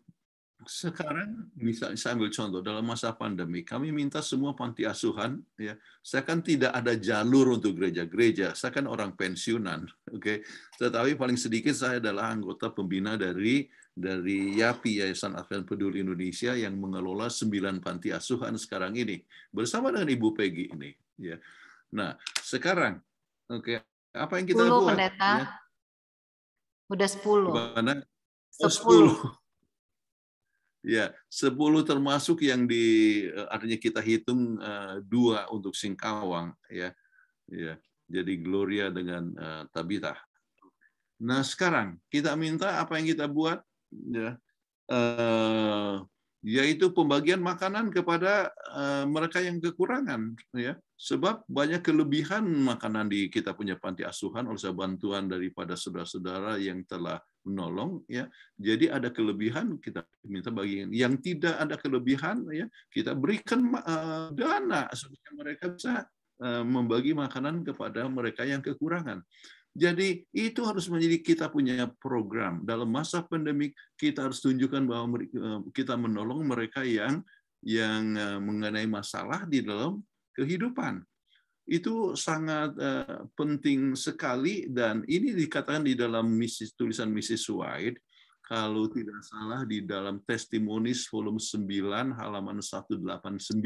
Speaker 4: sekarang misalnya saya ambil contoh dalam masa pandemi kami minta semua panti asuhan ya saya kan tidak ada jalur untuk gereja-gereja saya kan orang pensiunan *laughs* oke okay? tetapi paling sedikit saya adalah anggota pembina dari dari YAPI Yayasan Advent Peduli Indonesia yang mengelola sembilan panti asuhan sekarang ini bersama dengan Ibu Peggy ini ya nah sekarang oke okay, apa yang kita Puluh, buat
Speaker 1: pendeta. ya? udah 10 Gimana? 10. 10.
Speaker 4: Ya, 10 termasuk yang di eh, artinya kita hitung eh, dua untuk Singkawang ya. Ya. Jadi Gloria dengan uh, Tabitha. Nah, sekarang kita minta apa yang kita buat ya. yaitu pembagian makanan kepada mereka yang kekurangan ya sebab banyak kelebihan makanan di kita punya panti asuhan oleh bantuan daripada saudara-saudara yang telah menolong ya jadi ada kelebihan kita minta bagian yang tidak ada kelebihan ya kita berikan uh, dana supaya mereka bisa uh, membagi makanan kepada mereka yang kekurangan jadi itu harus menjadi kita punya program dalam masa pandemik kita harus tunjukkan bahwa eh, kita menolong mereka yang yang mengenai masalah di dalam kehidupan itu sangat eh, penting sekali dan ini dikatakan di dalam misi, tulisan Mrs. White kalau tidak salah di dalam Testimonis volume 9 halaman 189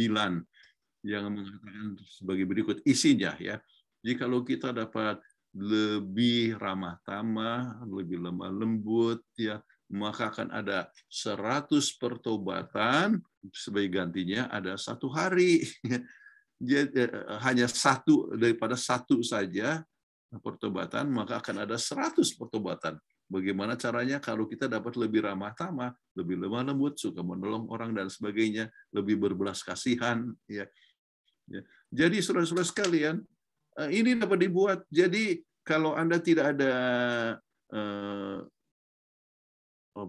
Speaker 4: yang mengatakan sebagai berikut isinya ya. Jikalau kita dapat lebih ramah tamah, lebih lemah lembut ya, maka akan ada 100 pertobatan sebagai gantinya ada satu hari. *laughs* Ya dia eh, eh, hanya satu daripada satu saja pertobatan, maka akan ada seratus pertobatan. Bagaimana caranya kalau kita dapat lebih ramah tamah, lebih lemah lembut, suka menolong orang dan sebagainya, lebih berbelas kasihan, ya. ya. Jadi saudara-saudara sekalian, eh, ini dapat dibuat. Jadi kalau Anda tidak ada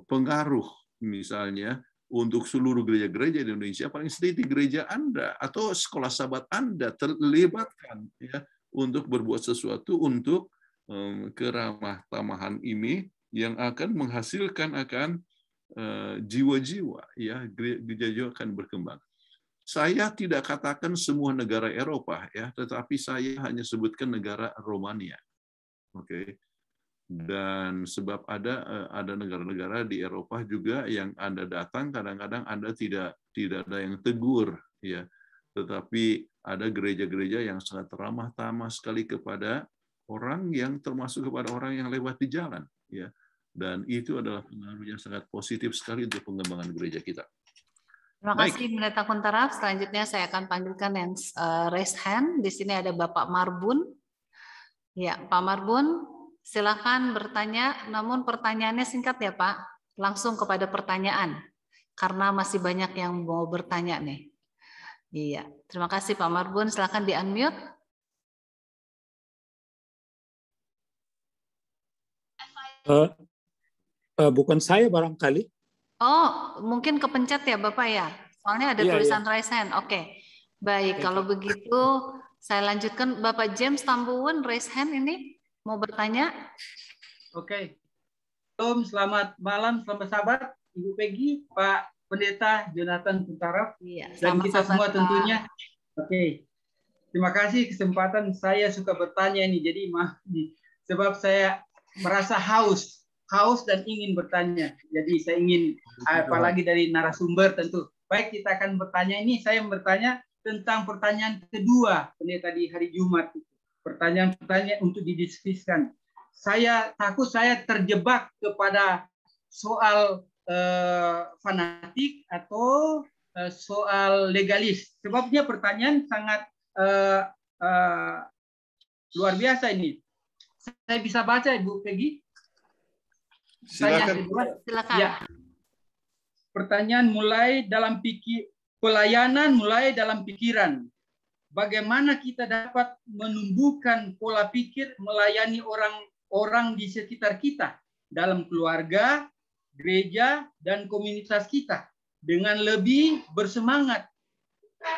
Speaker 4: pengaruh misalnya untuk seluruh gereja-gereja di Indonesia paling sedikit gereja Anda atau sekolah sahabat Anda terlibatkan ya untuk berbuat sesuatu untuk um, keramah tamahan ini yang akan menghasilkan akan eh, jiwa-jiwa uh, ya gereja-gereja akan berkembang. Saya tidak katakan semua negara Eropa ya, tetapi saya hanya sebutkan negara Romania. Oke. Okay dan sebab ada eh, ada negara-negara di Eropa juga yang Anda datang kadang-kadang Anda tidak tidak ada yang tegur ya tetapi ada gereja-gereja yang sangat ramah tamah sekali kepada orang yang termasuk kepada orang yang lewat di jalan ya dan itu adalah pengaruh yang sangat positif sekali untuk pengembangan gereja kita.
Speaker 1: Terima Baik. kasih Pendeta Kuntaraf. Selanjutnya saya akan panggilkan yang uh, raise hand. Di sini ada Bapak Marbun. Ya, Pak Marbun, Silakan bertanya, namun pertanyaannya singkat ya Pak. Langsung kepada pertanyaan, karena masih banyak yang mau bertanya nih. Iya, terima kasih Pak Marbun. Silakan di-unmute.
Speaker 2: Uh,
Speaker 5: uh, bukan saya barangkali.
Speaker 1: Oh, mungkin kepencet ya Bapak ya? Soalnya ada iya, tulisan iya. raise hand. Oke, okay. baik. Kalau begitu saya lanjutkan Bapak James Tambuun raise hand ini. Mau bertanya?
Speaker 2: Oke. Om, selamat malam, selamat sahabat. Ibu Peggy, Pak Pendeta Jonathan Kutaraf, iya, dan kita semua semua tentunya. Oke. Terima kasih kesempatan saya suka bertanya ini. Jadi maaf sebab saya merasa haus, haus dan ingin bertanya. Jadi saya ingin apalagi dari narasumber tentu. Baik, kita akan bertanya ini. Saya bertanya tentang pertanyaan kedua pendeta di hari Jumat itu pertanyaan-pertanyaan untuk didiskusikan. Saya takut saya terjebak kepada soal eh, fanatik atau eh, soal legalis. Sebabnya pertanyaan sangat eh, eh, luar biasa ini. Saya bisa baca Ibu Peggy?
Speaker 7: Silakan. Saya,
Speaker 2: Silakan. Ya. Pertanyaan mulai dalam pikir pelayanan mulai dalam pikiran bagaimana kita dapat menumbuhkan pola pikir melayani orang-orang di sekitar kita dalam keluarga, gereja, dan komunitas kita dengan lebih bersemangat.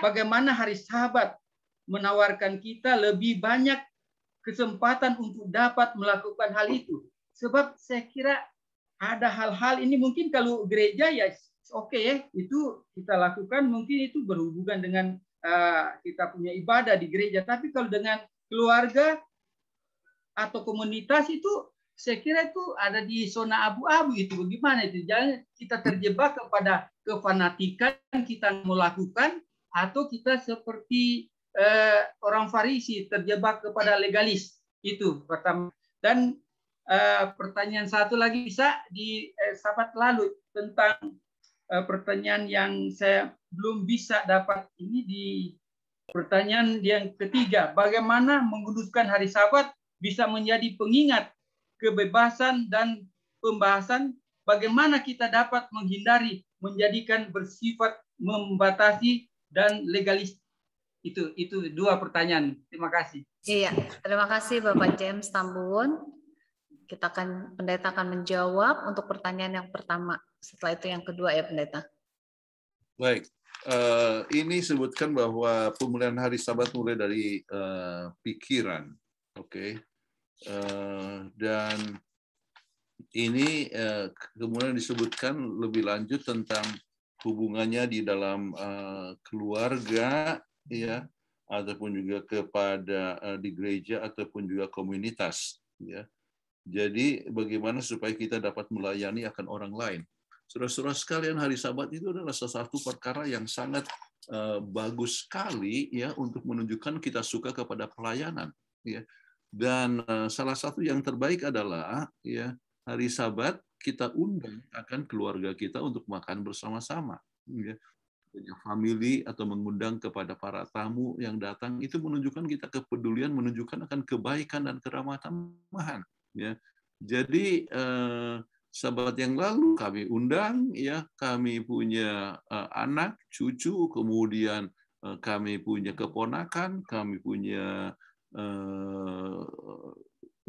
Speaker 2: Bagaimana hari sahabat menawarkan kita lebih banyak kesempatan untuk dapat melakukan hal itu. Sebab saya kira ada hal-hal ini mungkin kalau gereja ya oke okay, ya, itu kita lakukan mungkin itu berhubungan dengan Eh, kita punya ibadah di gereja. Tapi kalau dengan keluarga atau komunitas itu saya kira itu ada di zona abu-abu itu bagaimana itu jangan kita terjebak kepada kefanatikan kita melakukan atau kita seperti eh, orang Farisi terjebak kepada legalis itu pertama dan eh, pertanyaan satu lagi bisa di eh, sahabat lalu tentang Eh, pertanyaan yang saya belum bisa dapat ini di pertanyaan yang ketiga, bagaimana menguduskan hari Sabat bisa menjadi pengingat kebebasan dan pembahasan bagaimana kita dapat menghindari menjadikan bersifat membatasi dan legalis itu itu dua pertanyaan terima kasih
Speaker 1: iya terima kasih bapak James Tambun kita akan pendeta akan menjawab untuk pertanyaan yang pertama setelah itu yang kedua ya pendeta.
Speaker 4: Baik, uh, ini sebutkan bahwa pemulihan hari Sabat mulai dari uh, pikiran, oke, okay? uh, eh, dan ini uh, kemudian disebutkan lebih lanjut tentang hubungannya di dalam uh, keluarga, ya, ataupun juga kepada uh, di gereja ataupun juga komunitas, ya. Jadi bagaimana supaya kita dapat melayani akan orang lain. Saudara-saudara sekalian, hari Sabat itu adalah salah satu perkara yang sangat eh, bagus sekali ya untuk menunjukkan kita suka kepada pelayanan ya dan eh, salah satu yang terbaik adalah ya hari Sabat kita undang akan keluarga kita untuk makan bersama-sama ya punya family atau mengundang kepada para tamu yang datang itu menunjukkan kita kepedulian menunjukkan akan kebaikan dan keramah tamahan ya jadi eh, sahabat yang lalu kami undang ya kami punya eh, anak cucu kemudian eh, kami punya keponakan kami punya uh,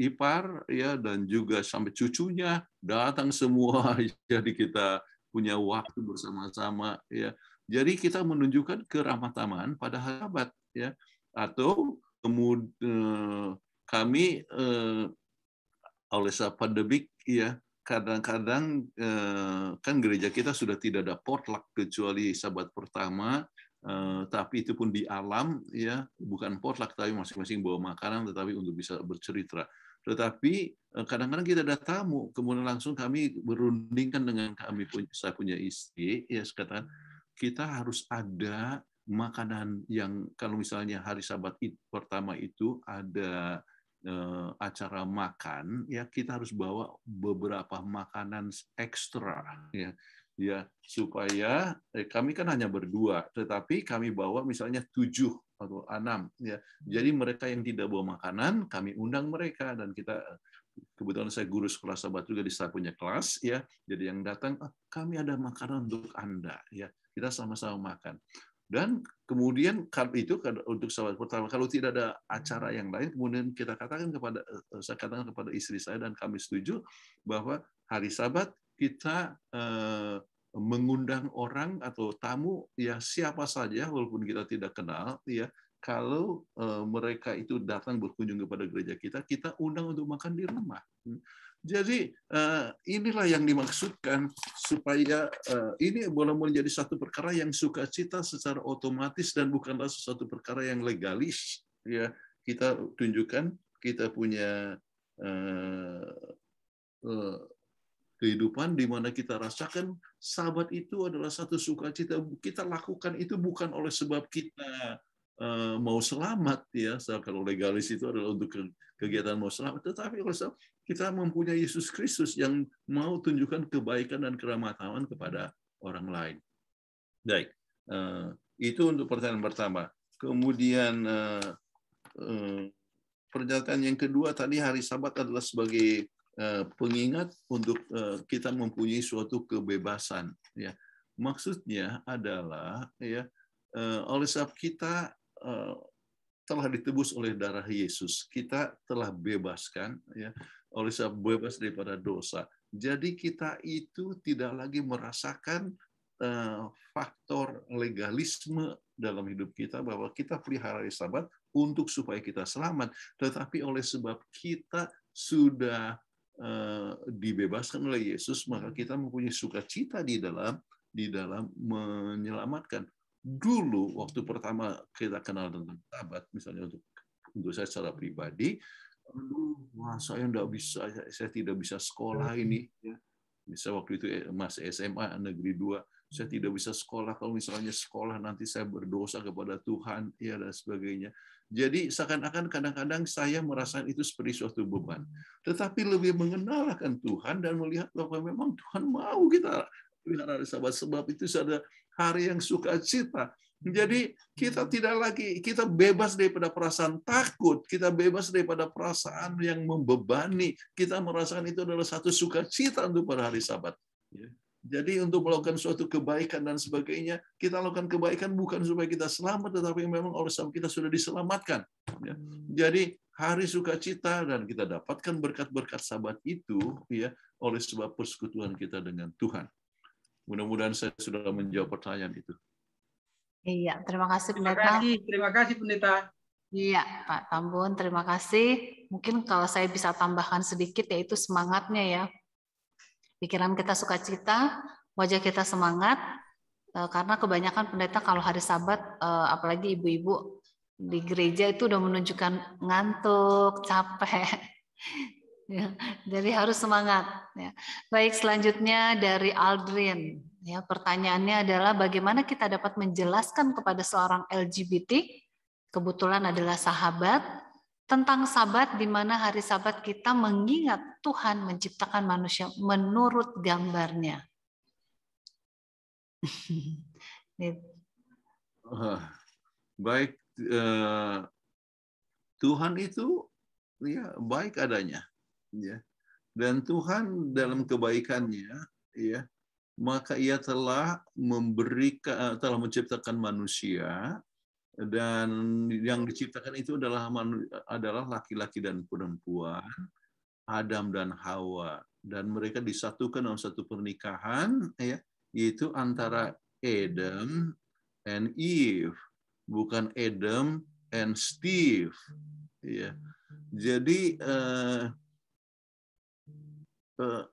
Speaker 4: ipar ya dan juga sampai cucunya datang semua *laughs* jadi kita punya waktu bersama-sama ya jadi kita menunjukkan tamahan pada sahabat ya atau kemudian kami oleh oleh debik ya kadang-kadang eh, kan gereja kita sudah tidak ada potluck kecuali sabat pertama eh, tapi itu pun di alam ya bukan potluck tapi masing-masing bawa makanan tetapi untuk bisa bercerita tetapi eh, kadang-kadang kita ada tamu kemudian langsung kami berundingkan dengan kami punya saya punya istri ya sekatakan kita harus ada makanan yang kalau misalnya hari sabat pertama itu ada uh, acara makan ya kita harus bawa beberapa makanan ekstra ya ya supaya eh, kami kan hanya berdua tetapi kami bawa misalnya tujuh atau enam ya jadi mereka yang tidak bawa makanan kami undang mereka dan kita kebetulan saya guru sekolah sahabat juga di saya punya kelas ya jadi yang datang ah, kami ada makanan untuk anda ya kita sama-sama makan dan kemudian itu untuk sahabat pertama, kalau tidak ada acara yang lain, kemudian kita katakan kepada eh, saya katakan kepada istri saya dan kami setuju bahwa hari Sabat kita eh, mengundang orang atau tamu ya siapa saja walaupun kita tidak kenal ya kalau eh, mereka itu datang berkunjung kepada gereja kita kita undang untuk makan di rumah hmm. Jadi eh, inilah yang dimaksudkan supaya eh, ini boleh menjadi satu perkara yang sukacita secara otomatis dan bukanlah sesuatu perkara yang legalis. Ya, kita tunjukkan kita punya eh, kehidupan di mana kita rasakan sahabat itu adalah satu sukacita. Kita lakukan itu bukan oleh sebab kita Eh, mau selamat ya kalau legalis itu adalah untuk kegiatan mau selamat tetapi kalau kita mempunyai Yesus Kristus yang mau tunjukkan kebaikan dan keramatan kepada orang lain baik eh, itu untuk pertanyaan pertama kemudian eh, pernyataan yang kedua tadi hari Sabat adalah sebagai pengingat untuk kita mempunyai suatu kebebasan ya maksudnya adalah ya oleh sebab kita Eh, telah ditebus oleh darah Yesus. Kita telah bebaskan ya oleh sebab bebas daripada dosa. Jadi kita itu tidak lagi merasakan eh, faktor legalisme dalam hidup kita bahwa kita pelihara hari Sabat untuk supaya kita selamat, tetapi oleh sebab kita sudah eh, dibebaskan oleh Yesus, maka kita mempunyai sukacita di dalam di dalam menyelamatkan dulu waktu pertama kita kenal tentang sahabat, misalnya untuk untuk saya secara pribadi, wah saya tidak bisa, ya, saya tidak bisa sekolah iya, ini. Bisa iya. ya, waktu itu eh, mas SMA negeri 2, saya hmm. tidak bisa sekolah kalau misalnya sekolah nanti saya berdosa kepada Tuhan ya dan sebagainya. Jadi seakan-akan kadang-kadang saya merasakan itu seperti suatu beban. Tetapi lebih mengenalkan Tuhan dan melihat bahwa memang Tuhan mau kita Bilang ada sahabat sebab itu ada hari yang suka cita. Jadi kita tidak lagi kita bebas daripada perasaan takut, kita bebas daripada perasaan yang membebani. Kita merasakan itu adalah satu sukacita untuk pada hari Sabat. Ya. Jadi untuk melakukan suatu kebaikan dan sebagainya, kita lakukan kebaikan bukan supaya kita selamat, tetapi memang oleh sebab kita sudah diselamatkan. Ya. Hmm. Jadi hari sukacita dan kita dapatkan berkat-berkat Sabat itu ya oleh sebab persekutuan kita dengan Tuhan. Mudah-mudahan saya sudah menjawab pertanyaan itu.
Speaker 1: Iya, terima kasih terima pendeta. terima kasih pendeta. Iya, Pak Tambun, terima kasih. Mungkin kalau saya bisa tambahkan sedikit yaitu semangatnya ya. Pikiran kita sukacita, wajah kita semangat eh, karena kebanyakan pendeta kalau hari Sabat eh, apalagi ibu-ibu di gereja itu udah menunjukkan ngantuk, capek. Ya, jadi harus semangat. Ya. Baik, selanjutnya dari Aldrin. Ya, pertanyaannya adalah bagaimana kita dapat menjelaskan kepada seorang LGBT, kebetulan adalah sahabat, tentang sabat di mana hari sabat kita mengingat Tuhan menciptakan manusia menurut gambarnya.
Speaker 7: *laughs*
Speaker 4: baik, eh, Tuhan itu ya baik adanya ya. Dan Tuhan dalam kebaikannya ya maka ia telah memberikan eh, telah menciptakan manusia dan yang diciptakan itu adalah adalah laki-laki dan perempuan Adam dan Hawa dan mereka disatukan dalam satu pernikahan ya yaitu antara Adam and Eve bukan Adam and Steve ya jadi eh, Eh,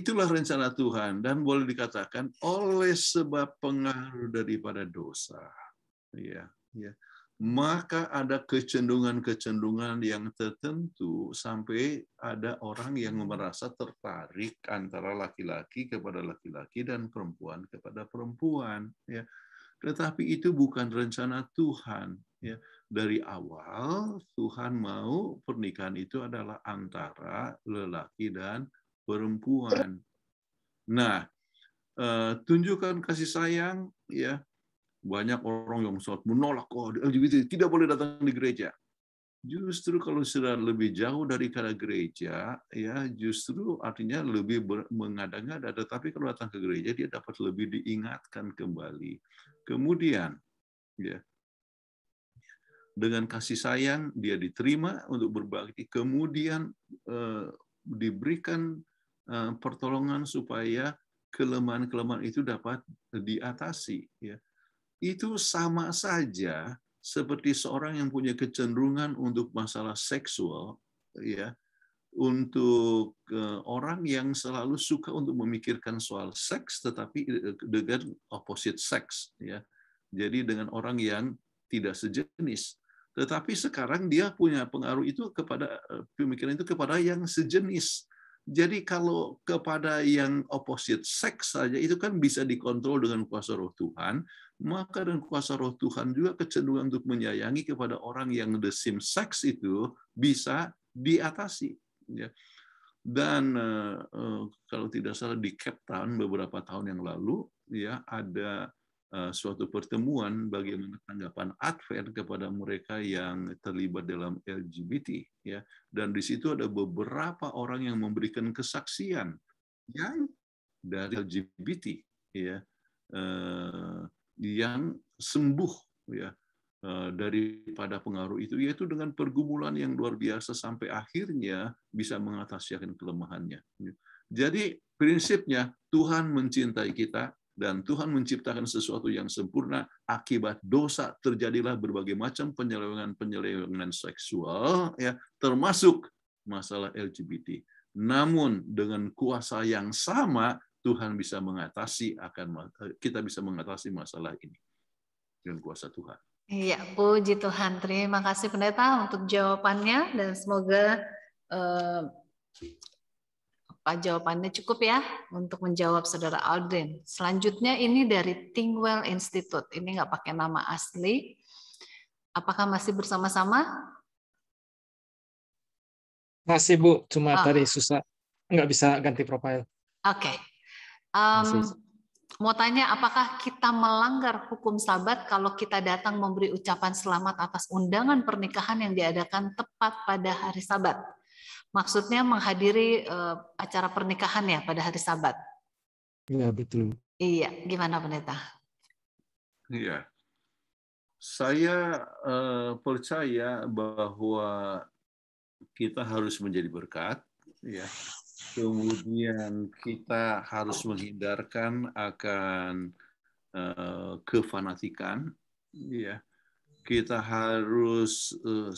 Speaker 4: itulah rencana Tuhan dan boleh dikatakan oleh sebab pengaruh daripada dosa. Ya, ya. Maka ada kecenderungan-kecenderungan yang tertentu sampai ada orang yang merasa tertarik antara laki-laki kepada laki-laki dan perempuan kepada perempuan. Ya. Tetapi itu bukan rencana Tuhan. Ya. Dari awal Tuhan mau pernikahan itu adalah antara lelaki dan perempuan. Nah, eh, tunjukkan kasih sayang ya. Banyak orang yang sangat menolak oh LGBT tidak boleh datang di gereja. Justru kalau sudah lebih jauh dari kata gereja, ya justru artinya lebih mengada-ngada. Tetapi kalau datang ke gereja, dia dapat lebih diingatkan kembali. Kemudian, ya dengan kasih sayang dia diterima untuk berbagi. Kemudian eh, diberikan Eh, pertolongan supaya kelemahan-kelemahan itu dapat diatasi. Ya. Itu sama saja seperti seorang yang punya kecenderungan untuk masalah seksual, ya, untuk eh, orang yang selalu suka untuk memikirkan soal seks, tetapi eh, dengan opposite sex, ya. Jadi dengan orang yang tidak sejenis. Tetapi sekarang dia punya pengaruh itu kepada pemikiran itu kepada yang sejenis jadi kalau kepada yang opposite sex saja itu kan bisa dikontrol dengan kuasa roh Tuhan, maka dengan kuasa roh Tuhan juga kecenderungan untuk menyayangi kepada orang yang the same sex itu bisa diatasi. Ya. Dan eh, eh, kalau tidak salah di Cape Town beberapa tahun yang lalu ya ada Eh, suatu pertemuan bagaimana tanggapan Advent kepada mereka yang terlibat dalam LGBT ya dan di situ ada beberapa orang yang memberikan kesaksian yang dari LGBT ya eh, yang sembuh ya eh, daripada pengaruh itu yaitu dengan pergumulan yang luar biasa sampai akhirnya bisa mengatasi kelemahannya. Jadi prinsipnya Tuhan mencintai kita dan Tuhan menciptakan sesuatu yang sempurna, akibat dosa terjadilah berbagai macam penyelewengan-penyelewengan seksual, ya, termasuk masalah LGBT. Namun dengan kuasa yang sama Tuhan bisa mengatasi akan eh, kita bisa mengatasi masalah ini dengan kuasa Tuhan.
Speaker 1: Iya, puji Tuhan. Terima kasih pendeta untuk jawabannya dan semoga uh, Pak ah, jawabannya cukup ya untuk menjawab Saudara Aldrin. Selanjutnya ini dari Tingwell Institute. Ini nggak pakai nama asli. Apakah masih bersama-sama?
Speaker 2: Masih Bu, cuma oh. tadi susah. Nggak bisa ganti profil.
Speaker 1: Oke. Okay. Um, Mau tanya, apakah kita melanggar hukum sabat kalau kita datang memberi ucapan selamat atas undangan pernikahan yang diadakan tepat pada hari sabat? maksudnya menghadiri uh, acara pernikahan ya pada hari Sabat.
Speaker 3: Iya betul.
Speaker 1: Iya, gimana pendeta?
Speaker 4: Iya, saya uh, percaya bahwa kita harus menjadi berkat, ya. Kemudian kita harus menghindarkan akan uh, kefanatikan, ya. Kita harus uh,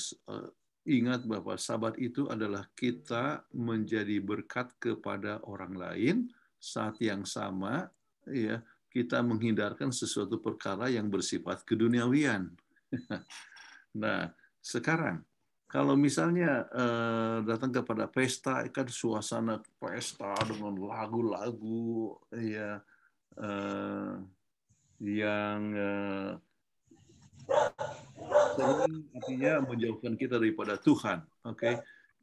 Speaker 4: Ingat Bapak, sahabat itu adalah kita menjadi berkat kepada orang lain saat yang sama ya kita menghindarkan sesuatu perkara yang bersifat keduniawian. *laughs* nah, sekarang kalau misalnya eh, datang kepada pesta kan suasana pesta dengan lagu-lagu ya eh, yang eh, artinya menjauhkan kita daripada Tuhan. Oke. Okay?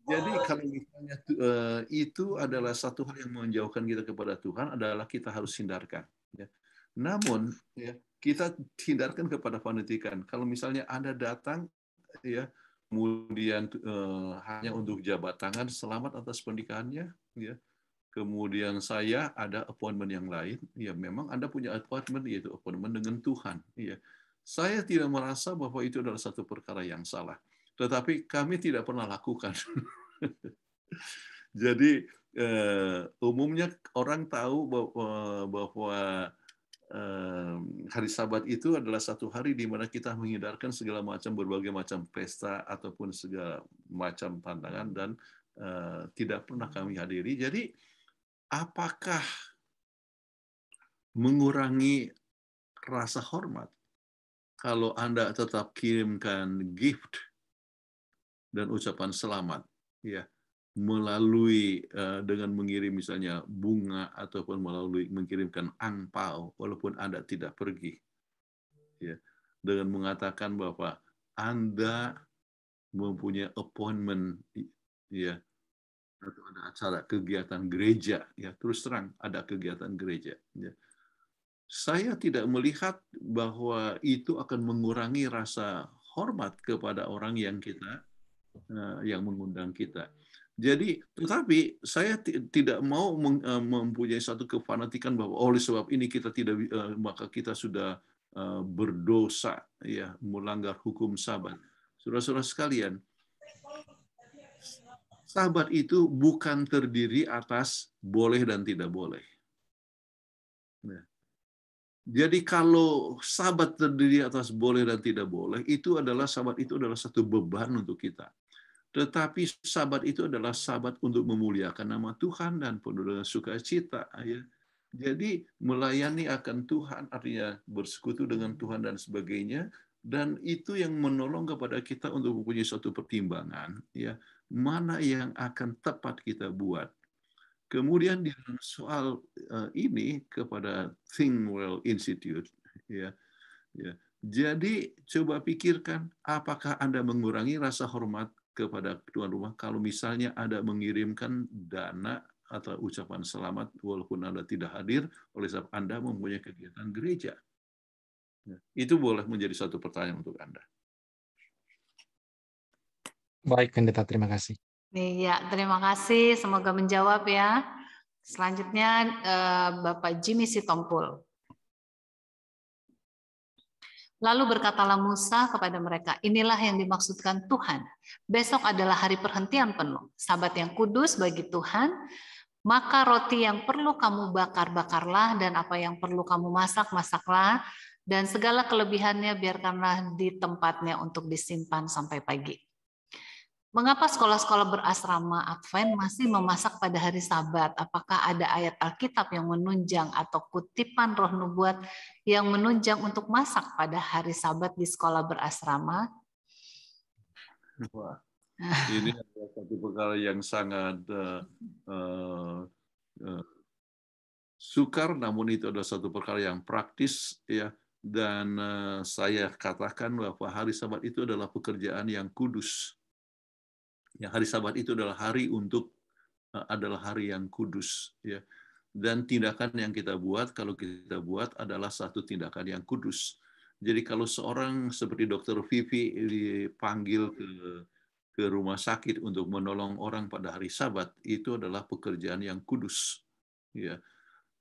Speaker 4: Jadi kalau misalnya uh, itu adalah satu hal yang menjauhkan kita kepada Tuhan adalah kita harus hindarkan. Ya. Namun ya, kita hindarkan kepada fanatikan. Kalau misalnya anda datang ya kemudian uh, hanya untuk jabat tangan selamat atas pernikahannya ya kemudian saya ada appointment yang lain ya memang anda punya appointment yaitu appointment dengan Tuhan ya saya tidak merasa bahwa itu adalah satu perkara yang salah. Tetapi kami tidak pernah lakukan. *laughs* Jadi eh, umumnya orang tahu bahwa, eh, hari Sabat itu adalah satu hari di mana kita menghindarkan segala macam berbagai macam pesta ataupun segala macam tantangan dan eh, tidak pernah kami hadiri. Jadi apakah mengurangi rasa hormat kalau Anda tetap kirimkan gift dan ucapan selamat ya melalui uh, dengan mengirim misalnya bunga ataupun melalui mengirimkan angpau walaupun Anda tidak pergi ya dengan mengatakan bahwa Anda mempunyai appointment ya atau ada acara kegiatan gereja ya terus terang ada kegiatan gereja ya saya tidak melihat bahwa itu akan mengurangi rasa hormat kepada orang yang kita eh, yang mengundang kita. Jadi, tetapi saya tidak mau eh, mempunyai satu kefanatikan bahwa oh, oleh sebab ini kita tidak eh, maka kita sudah berdosa ya melanggar hukum sabat. Saudara-saudara sekalian, sabat itu bukan terdiri atas boleh dan tidak boleh. Nah, jadi kalau sahabat terdiri atas boleh dan tidak boleh, itu adalah sahabat itu adalah satu beban untuk kita. Tetapi sahabat itu adalah sahabat untuk memuliakan nama Tuhan dan penuh dengan sukacita. Ya. Jadi melayani akan Tuhan artinya bersekutu dengan Tuhan dan sebagainya dan itu yang menolong kepada kita untuk mempunyai suatu pertimbangan ya mana yang akan tepat kita buat Kemudian di soal uh, ini kepada Thingwell Institute, ya, ya. Jadi coba pikirkan apakah Anda mengurangi rasa hormat kepada tuan rumah kalau misalnya Anda mengirimkan dana atau ucapan selamat walaupun Anda tidak hadir oleh sebab Anda mempunyai kegiatan gereja. Ya, itu boleh menjadi satu pertanyaan untuk Anda.
Speaker 3: Baik, Pendeta. Terima kasih.
Speaker 1: Iya, terima kasih. Semoga menjawab ya. Selanjutnya eh, Bapak Jimmy Sitompul. Lalu berkatalah Musa kepada mereka, inilah yang dimaksudkan Tuhan. Besok adalah hari perhentian penuh, sabat yang kudus bagi Tuhan. Maka roti yang perlu kamu bakar, bakarlah, dan apa yang perlu kamu masak, masaklah, dan segala kelebihannya biarkanlah di tempatnya untuk disimpan sampai pagi. Mengapa sekolah-sekolah berasrama Advent masih memasak pada hari Sabat? Apakah ada ayat Alkitab yang menunjang atau kutipan roh nubuat yang menunjang untuk masak pada hari Sabat di sekolah berasrama?
Speaker 4: Wah, ini adalah satu perkara yang sangat uh, uh, sukar, namun itu adalah satu perkara yang praktis ya. Dan uh, saya katakan bahwa hari Sabat itu adalah pekerjaan yang kudus Ya, hari Sabat itu adalah hari untuk eh, adalah hari yang kudus ya. Dan tindakan yang kita buat kalau kita buat adalah satu tindakan yang kudus. Jadi kalau seorang seperti Dokter Vivi dipanggil ke ke rumah sakit untuk menolong orang pada hari Sabat itu adalah pekerjaan yang kudus. Ya,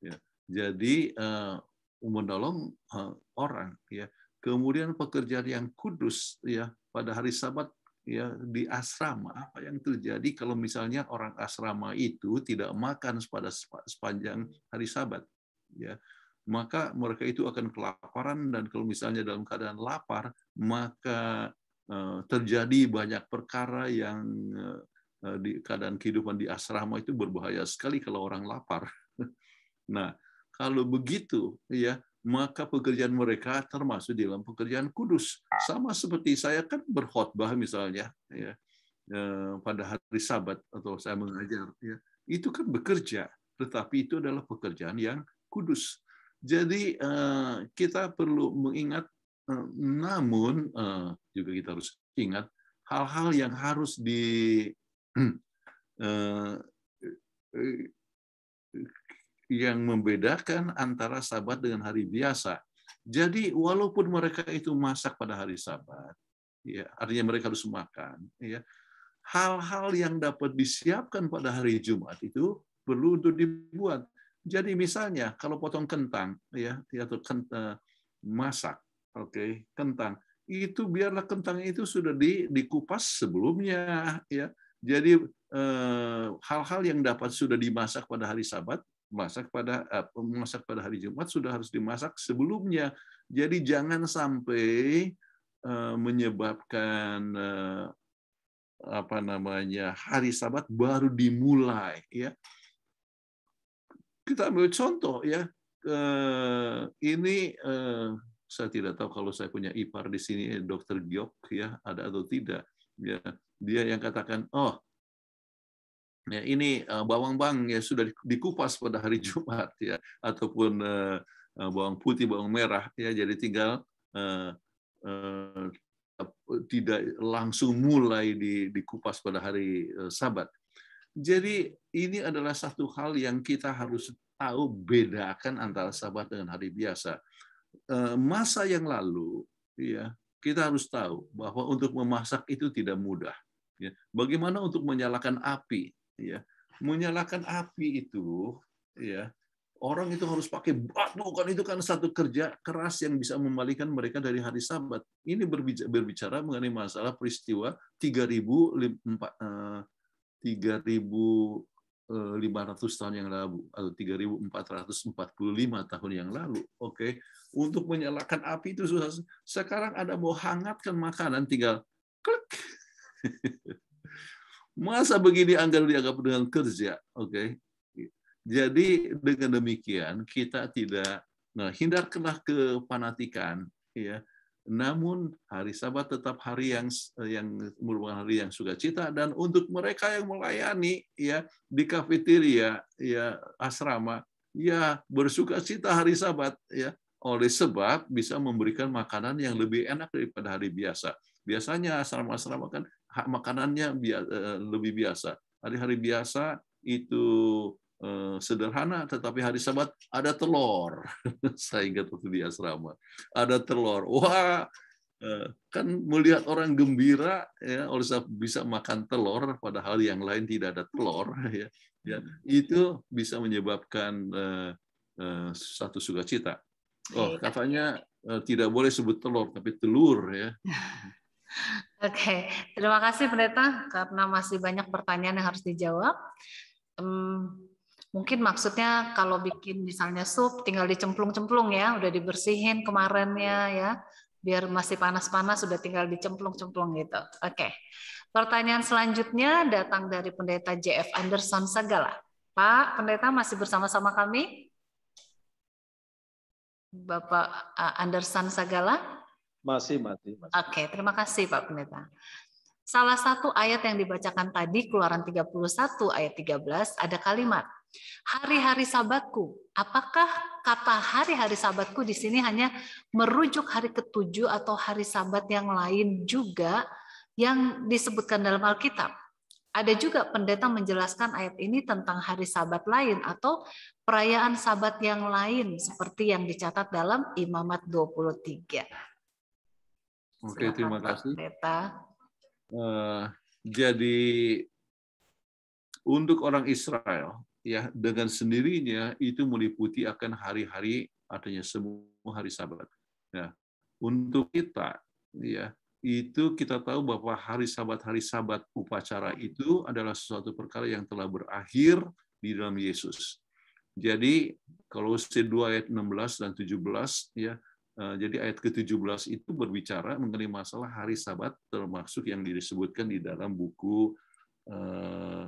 Speaker 4: ya. Jadi uh, menolong uh, orang. Ya. Kemudian pekerjaan yang kudus ya pada hari Sabat ya di asrama apa yang terjadi kalau misalnya orang asrama itu tidak makan pada sepanjang hari Sabat ya maka mereka itu akan kelaparan dan kalau misalnya dalam keadaan lapar maka eh, terjadi banyak perkara yang eh, eh, di keadaan kehidupan di asrama itu berbahaya sekali kalau orang lapar. *laughs* Nah, kalau begitu ya maka pekerjaan mereka termasuk dalam pekerjaan kudus. Sama seperti saya kan berkhotbah misalnya ya eh, pada hari Sabat atau saya mengajar ya. Itu kan bekerja, tetapi itu adalah pekerjaan yang kudus. Jadi eh, kita perlu mengingat eh, namun juga kita harus ingat hal-hal yang harus di *clears throat* yang membedakan antara sabat dengan hari biasa. Jadi walaupun mereka itu masak pada hari sabat, ya artinya mereka harus makan, ya hal-hal yang dapat disiapkan pada hari Jumat itu perlu untuk dibuat. Jadi misalnya kalau potong kentang, ya atau kentang, eh, masak, oke, okay, kentang itu biarlah kentang itu sudah di, dikupas sebelumnya, ya. Jadi eh, hal-hal eh, yang dapat sudah dimasak pada hari Sabat masak pada eh, memasak pada hari Jumat sudah harus dimasak sebelumnya. Jadi jangan sampai eh, menyebabkan eh, apa namanya hari Sabat baru dimulai ya. Kita ambil contoh ya. ini saya tidak tahu kalau saya punya ipar di sini dokter Giok ya ada atau tidak ya. Dia yang katakan, "Oh, ya ini bawang-bawang eh, yang ya sudah dikupas pada hari Jumat ya ataupun uh, bawang putih bawang merah ya jadi tinggal uh, uh, tidak langsung mulai di, dikupas pada hari Sabat jadi ini adalah satu hal yang kita harus tahu bedakan antara Sabat dengan hari biasa masa yang lalu ya kita harus tahu bahwa untuk memasak itu tidak mudah ya. bagaimana untuk menyalakan api ya menyalakan api itu ya orang itu harus pakai batu kan itu kan satu kerja keras yang bisa membalikan mereka dari hari Sabat ini berbicara, mengenai masalah peristiwa 3000 3500 eh, eh, tahun yang lalu atau 3445 tahun yang lalu oke okay? untuk menyalakan api itu susah sekarang ada mau hangatkan makanan tinggal klik *laughs* Masa begini anggaran dianggap dengan kerja? Oke. Okay? Jadi dengan demikian kita tidak nah hindarkanlah kepanatikan ya. Namun hari Sabat tetap hari yang yang merupakan hari yang suka cita dan untuk mereka yang melayani ya di kafeteria ya asrama ya bersuka cita hari Sabat ya oleh sebab bisa memberikan makanan yang lebih enak daripada hari biasa. Biasanya asrama-asrama kan makanannya eh, lebih biasa. Hari-hari biasa itu eh, sederhana, tetapi hari Sabat ada telur. *laughs* Saya ingat waktu di asrama, ada telur. Wah, eh, kan melihat orang gembira ya oleh sebab bisa makan telur padahal yang lain tidak ada telur *laughs* ya, ya itu bisa menyebabkan uh, uh, satu sukacita oh iya. katanya uh, tidak boleh sebut telur tapi telur ya *laughs*
Speaker 1: Oke, terima kasih pendeta karena masih banyak pertanyaan yang harus dijawab. Um, mungkin maksudnya kalau bikin misalnya sup tinggal dicemplung-cemplung ya, udah dibersihin kemarinnya ya, biar masih panas-panas sudah tinggal dicemplung-cemplung gitu. Oke, pertanyaan selanjutnya datang dari pendeta JF Anderson Segala. Pak, pendeta masih bersama-sama kami? Bapak Anderson Sagala.
Speaker 4: Masih, masih, masih.
Speaker 1: Oke, okay, terima kasih Pak Pendeta. Salah satu ayat yang dibacakan tadi, Keluaran 31 ayat 13, ada kalimat, hari-hari sabatku. Apakah kata hari-hari sabatku di sini hanya merujuk hari ketujuh atau hari sabat yang lain juga yang disebutkan dalam Alkitab? Ada juga pendeta menjelaskan ayat ini tentang hari sabat lain atau perayaan sabat yang lain seperti yang dicatat dalam Imamat 23.
Speaker 4: Oke, okay, terima kasih. Uh, jadi untuk orang Israel ya dengan sendirinya itu meliputi akan hari-hari artinya semua hari Sabat. Ya. Untuk kita ya itu kita tahu bahwa hari Sabat hari Sabat upacara itu adalah sesuatu perkara yang telah berakhir di dalam Yesus. Jadi kalau C2 ayat 16 dan 17 ya Eh, jadi ayat ke-17 itu berbicara mengenai masalah hari sabat termasuk yang disebutkan di dalam buku eh,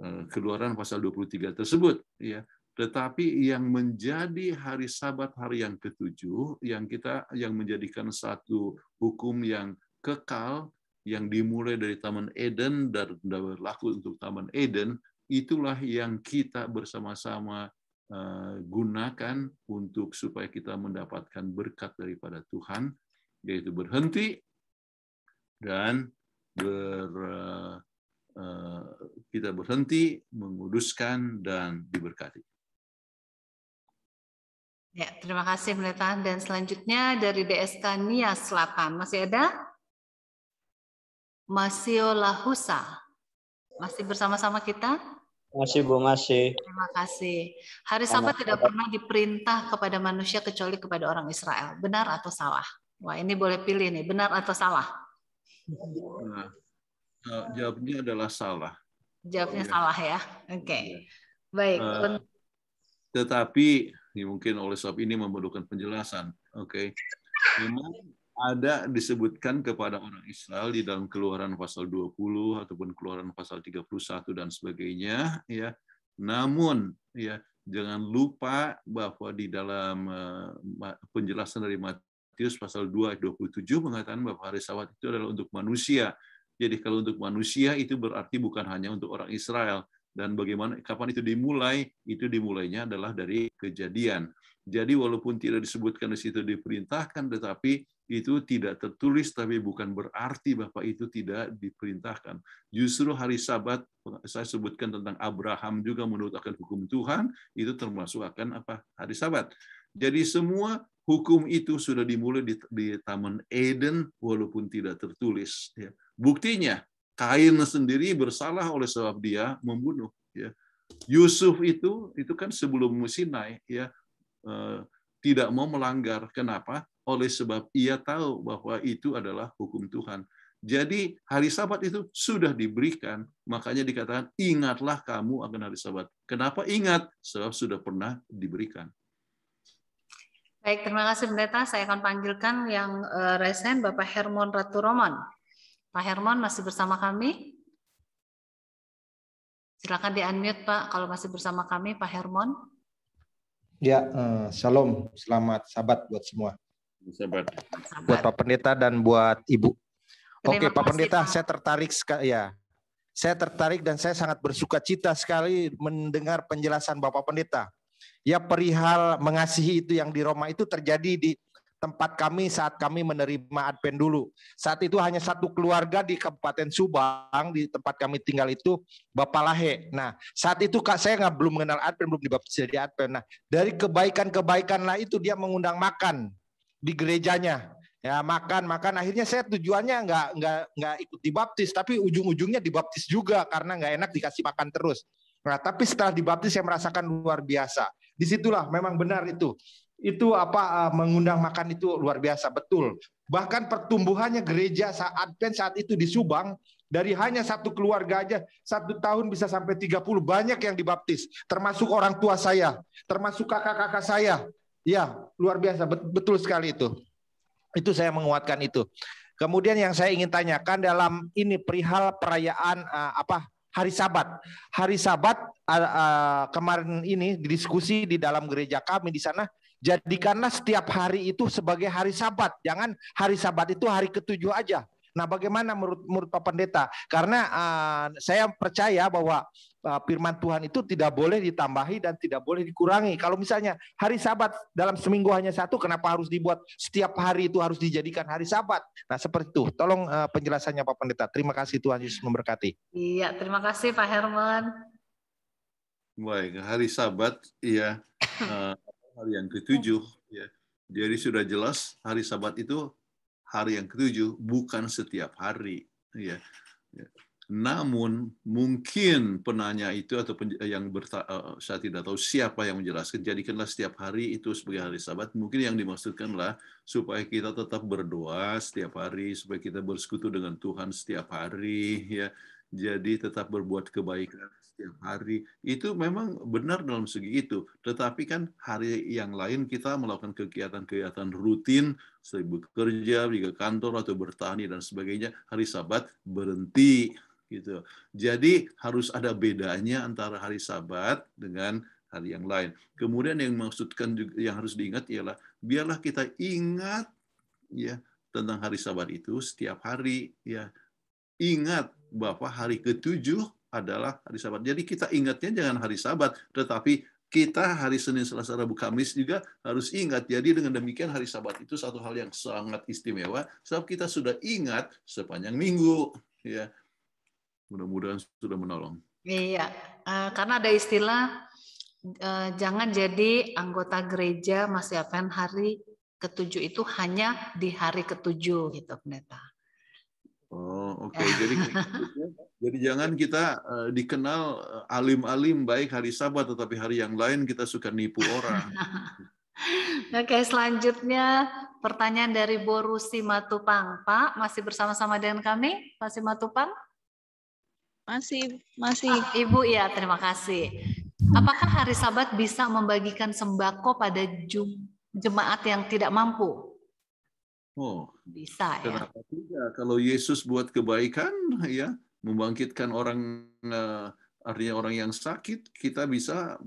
Speaker 4: eh, Keluaran pasal 23 tersebut ya. Tetapi yang menjadi hari sabat hari yang ketujuh yang kita yang menjadikan satu hukum yang kekal yang dimulai dari Taman Eden dan berlaku untuk Taman Eden itulah yang kita bersama-sama Eh, gunakan untuk supaya kita mendapatkan berkat daripada Tuhan, yaitu berhenti dan ber, eh, kita berhenti menguduskan dan diberkati.
Speaker 1: Ya, terima kasih Pendeta. Dan selanjutnya dari DSK Nia Selatan. Masih ada? Masio Lahusa. Masih bersama-sama kita?
Speaker 5: kasih Bu Masih.
Speaker 1: Terima kasih. Hari Sabat tidak pernah diperintah kepada manusia kecuali kepada orang Israel. Benar atau salah? Wah, ini boleh pilih nih, benar atau salah?
Speaker 4: Nah, eh, jawabnya adalah salah.
Speaker 1: Jawabnya ya. salah ya. Oke. Okay. Iya. Baik. Uh,
Speaker 4: tetapi ya mungkin oleh sebab ini memerlukan penjelasan. Oke. Okay. Memang ada disebutkan kepada orang Israel di dalam Keluaran pasal 20 ataupun Keluaran pasal 31 dan sebagainya ya. Namun ya jangan lupa bahwa di dalam eh, penjelasan dari Matius pasal 2 ayat 27 mengatakan bahwa hari Sabat itu adalah untuk manusia. Jadi kalau untuk manusia itu berarti bukan hanya untuk orang Israel dan bagaimana kapan itu dimulai itu dimulainya adalah dari kejadian. Jadi walaupun tidak disebutkan di situ diperintahkan tetapi itu tidak tertulis tapi bukan berarti Bapak itu tidak diperintahkan. Justru hari Sabat saya sebutkan tentang Abraham juga menurut akan hukum Tuhan itu termasuk akan apa? hari Sabat. Jadi semua hukum itu sudah dimulai di, di Taman Eden walaupun tidak tertulis ya. Buktinya Kain sendiri bersalah oleh sebab dia membunuh ya. Yusuf itu itu kan sebelum Sinai ya eh, tidak mau melanggar. Kenapa? oleh sebab ia tahu bahwa itu adalah hukum Tuhan. Jadi hari sabat itu sudah diberikan, makanya dikatakan ingatlah kamu akan hari sabat. Kenapa ingat? Sebab sudah pernah diberikan.
Speaker 1: Baik, terima kasih Pendeta. Saya akan panggilkan yang eh, resen Bapak Hermon Ratu Roman. Pak Hermon masih bersama kami? Silakan di-unmute Pak kalau masih bersama kami Pak Hermon.
Speaker 3: Ya, uh, eh, salam, selamat sabat buat semua. Sabar. Buat Pak Pendeta dan buat Ibu. Oke, Pak Pendeta, saya tertarik sekali ya. Saya tertarik dan saya sangat bersuka cita sekali mendengar penjelasan Bapak Pendeta. Ya perihal mengasihi itu yang di Roma itu terjadi di tempat kami saat kami menerima Advent dulu. Saat itu hanya satu keluarga di Kabupaten Subang, di tempat kami tinggal itu, Bapak Lahe. Nah, saat itu Kak saya nggak belum mengenal Advent, belum dibaptis jadi Advent. Nah, dari kebaikan kebaikan lah itu dia mengundang makan di gerejanya ya makan makan akhirnya saya tujuannya nggak nggak nggak ikut dibaptis tapi ujung-ujungnya dibaptis juga karena nggak enak dikasih makan terus nah tapi setelah dibaptis saya merasakan luar biasa disitulah memang benar itu itu apa eh, mengundang makan itu luar biasa betul bahkan pertumbuhannya gereja saat Advent saat itu di Subang dari hanya satu keluarga aja satu tahun bisa sampai 30 banyak yang dibaptis termasuk orang tua saya termasuk kakak-kakak saya Ya, luar biasa. Betul sekali itu. Itu saya menguatkan itu. Kemudian yang saya ingin tanyakan dalam ini perihal perayaan uh, apa hari Sabat. Hari Sabat uh, uh, kemarin ini didiskusi di dalam gereja kami di sana jadikanlah setiap hari itu sebagai hari Sabat. Jangan hari Sabat itu hari ketujuh aja. Nah, bagaimana menurut menurut Pak Pendeta? Karena uh, saya percaya bahwa Eh, firman Tuhan itu tidak boleh ditambahi dan tidak boleh dikurangi. Kalau misalnya hari Sabat dalam seminggu hanya satu, kenapa harus dibuat setiap hari itu harus dijadikan hari Sabat? Nah, seperti itu. Tolong eh, penjelasannya Pak Pendeta. Terima kasih Tuhan Yesus memberkati.
Speaker 1: Iya, terima kasih Pak Herman.
Speaker 4: Baik, hari Sabat iya eh, hari yang ketujuh ya. Jadi sudah jelas hari Sabat itu hari yang ketujuh bukan setiap hari iya. ya. Namun mungkin penanya itu atau eh, yang berta, eh, saya tidak tahu siapa yang menjelaskan jadikanlah setiap hari itu sebagai hari Sabat. Mungkin yang dimaksudkanlah supaya kita tetap berdoa setiap hari, supaya kita bersekutu dengan Tuhan setiap hari, ya. Jadi tetap berbuat kebaikan setiap hari. Itu memang benar dalam segi itu. Tetapi kan hari yang lain kita melakukan kegiatan-kegiatan rutin, seperti bekerja, di kantor atau bertani dan sebagainya. Hari Sabat berhenti gitu. Jadi harus ada bedanya antara hari Sabat dengan hari yang lain. Kemudian yang maksudkan juga, yang harus diingat ialah biarlah kita ingat ya tentang hari Sabat itu setiap hari ya. Ingat bahwa hari ketujuh adalah hari Sabat. Jadi kita ingatnya jangan hari Sabat, tetapi kita hari Senin, Selasa, Rabu, Kamis juga harus ingat. Jadi dengan demikian hari Sabat itu satu hal yang sangat istimewa sebab kita sudah ingat sepanjang minggu ya
Speaker 1: mudah-mudahan sudah menolong. Iya, uh, karena ada istilah uh, jangan jadi anggota gereja masih Yapen hari ketujuh itu hanya di hari ketujuh gitu pendeta.
Speaker 4: Oh oke, okay. *laughs* jadi jadi jangan kita uh, dikenal alim-alim baik hari Sabat tetapi hari yang lain kita suka nipu orang. *laughs*
Speaker 1: Oke, selanjutnya pertanyaan dari Borusi Matupang. Pak, masih bersama-sama dengan kami, Pak Simatupang? Masih, masih. Ah, Ibu ya, terima kasih. Apakah hari Sabat bisa membagikan sembako pada jemaat yang tidak mampu? Oh, bisa ya. Kenapa
Speaker 4: tidak? Kalau Yesus buat kebaikan, ya membangkitkan orang eh, artinya orang yang sakit, kita bisa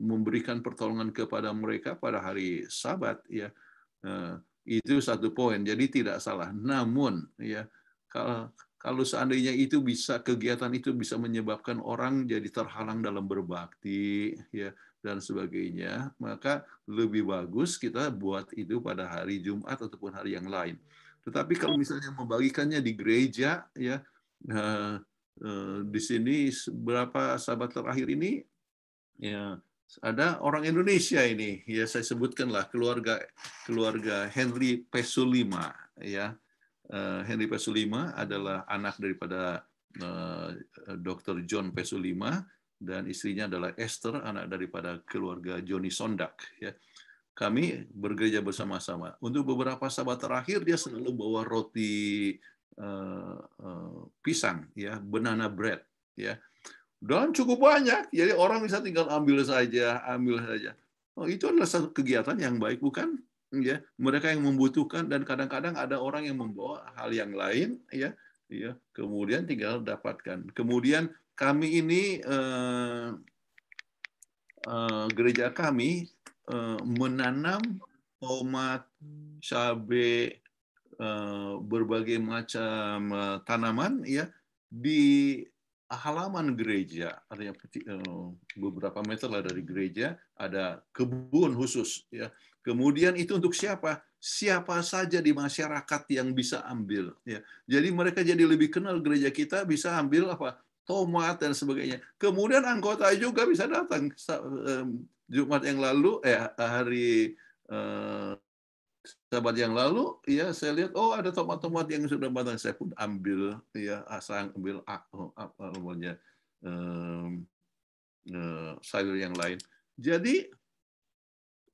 Speaker 4: memberikan pertolongan kepada mereka pada hari Sabat, ya. Eh, itu satu poin. Jadi tidak salah. Namun, ya kalau kalau seandainya itu bisa kegiatan itu bisa menyebabkan orang jadi terhalang dalam berbakti ya dan sebagainya, maka lebih bagus kita buat itu pada hari Jumat ataupun hari yang lain. Tetapi kalau misalnya membagikannya di gereja ya eh, eh, di sini berapa sahabat terakhir ini ya ada orang Indonesia ini ya saya sebutkanlah keluarga keluarga Henry Pesulima ya Eh, Henry Pesulima adalah anak daripada eh, Dr. John Pesulima dan istrinya adalah Esther, anak daripada keluarga Johnny Sondak. Ya. Kami bergereja bersama-sama. Untuk beberapa sahabat terakhir, dia selalu bawa roti eh, pisang, ya, banana bread, ya. Dan cukup banyak, jadi orang bisa tinggal ambil saja, ambil saja. Oh, itu adalah satu kegiatan yang baik, bukan? ya mereka yang membutuhkan dan kadang-kadang ada orang yang membawa hal yang lain ya ya kemudian tinggal dapatkan kemudian kami ini eh, eh, gereja kami eh, menanam tomat cabe eh, berbagai macam eh, tanaman ya di halaman gereja artinya eh, beberapa meter lah dari gereja ada kebun khusus ya Kemudian itu untuk siapa? Siapa saja di masyarakat yang bisa ambil. Ya. Jadi mereka jadi lebih kenal gereja kita bisa ambil apa tomat dan sebagainya. Kemudian anggota juga bisa datang Jumat yang lalu, eh hari eh, Sabat yang lalu ya saya lihat oh ada tomat-tomat yang sudah matang saya pun ambil ya asal ambil oh, apa namanya eh, sayur yang lain jadi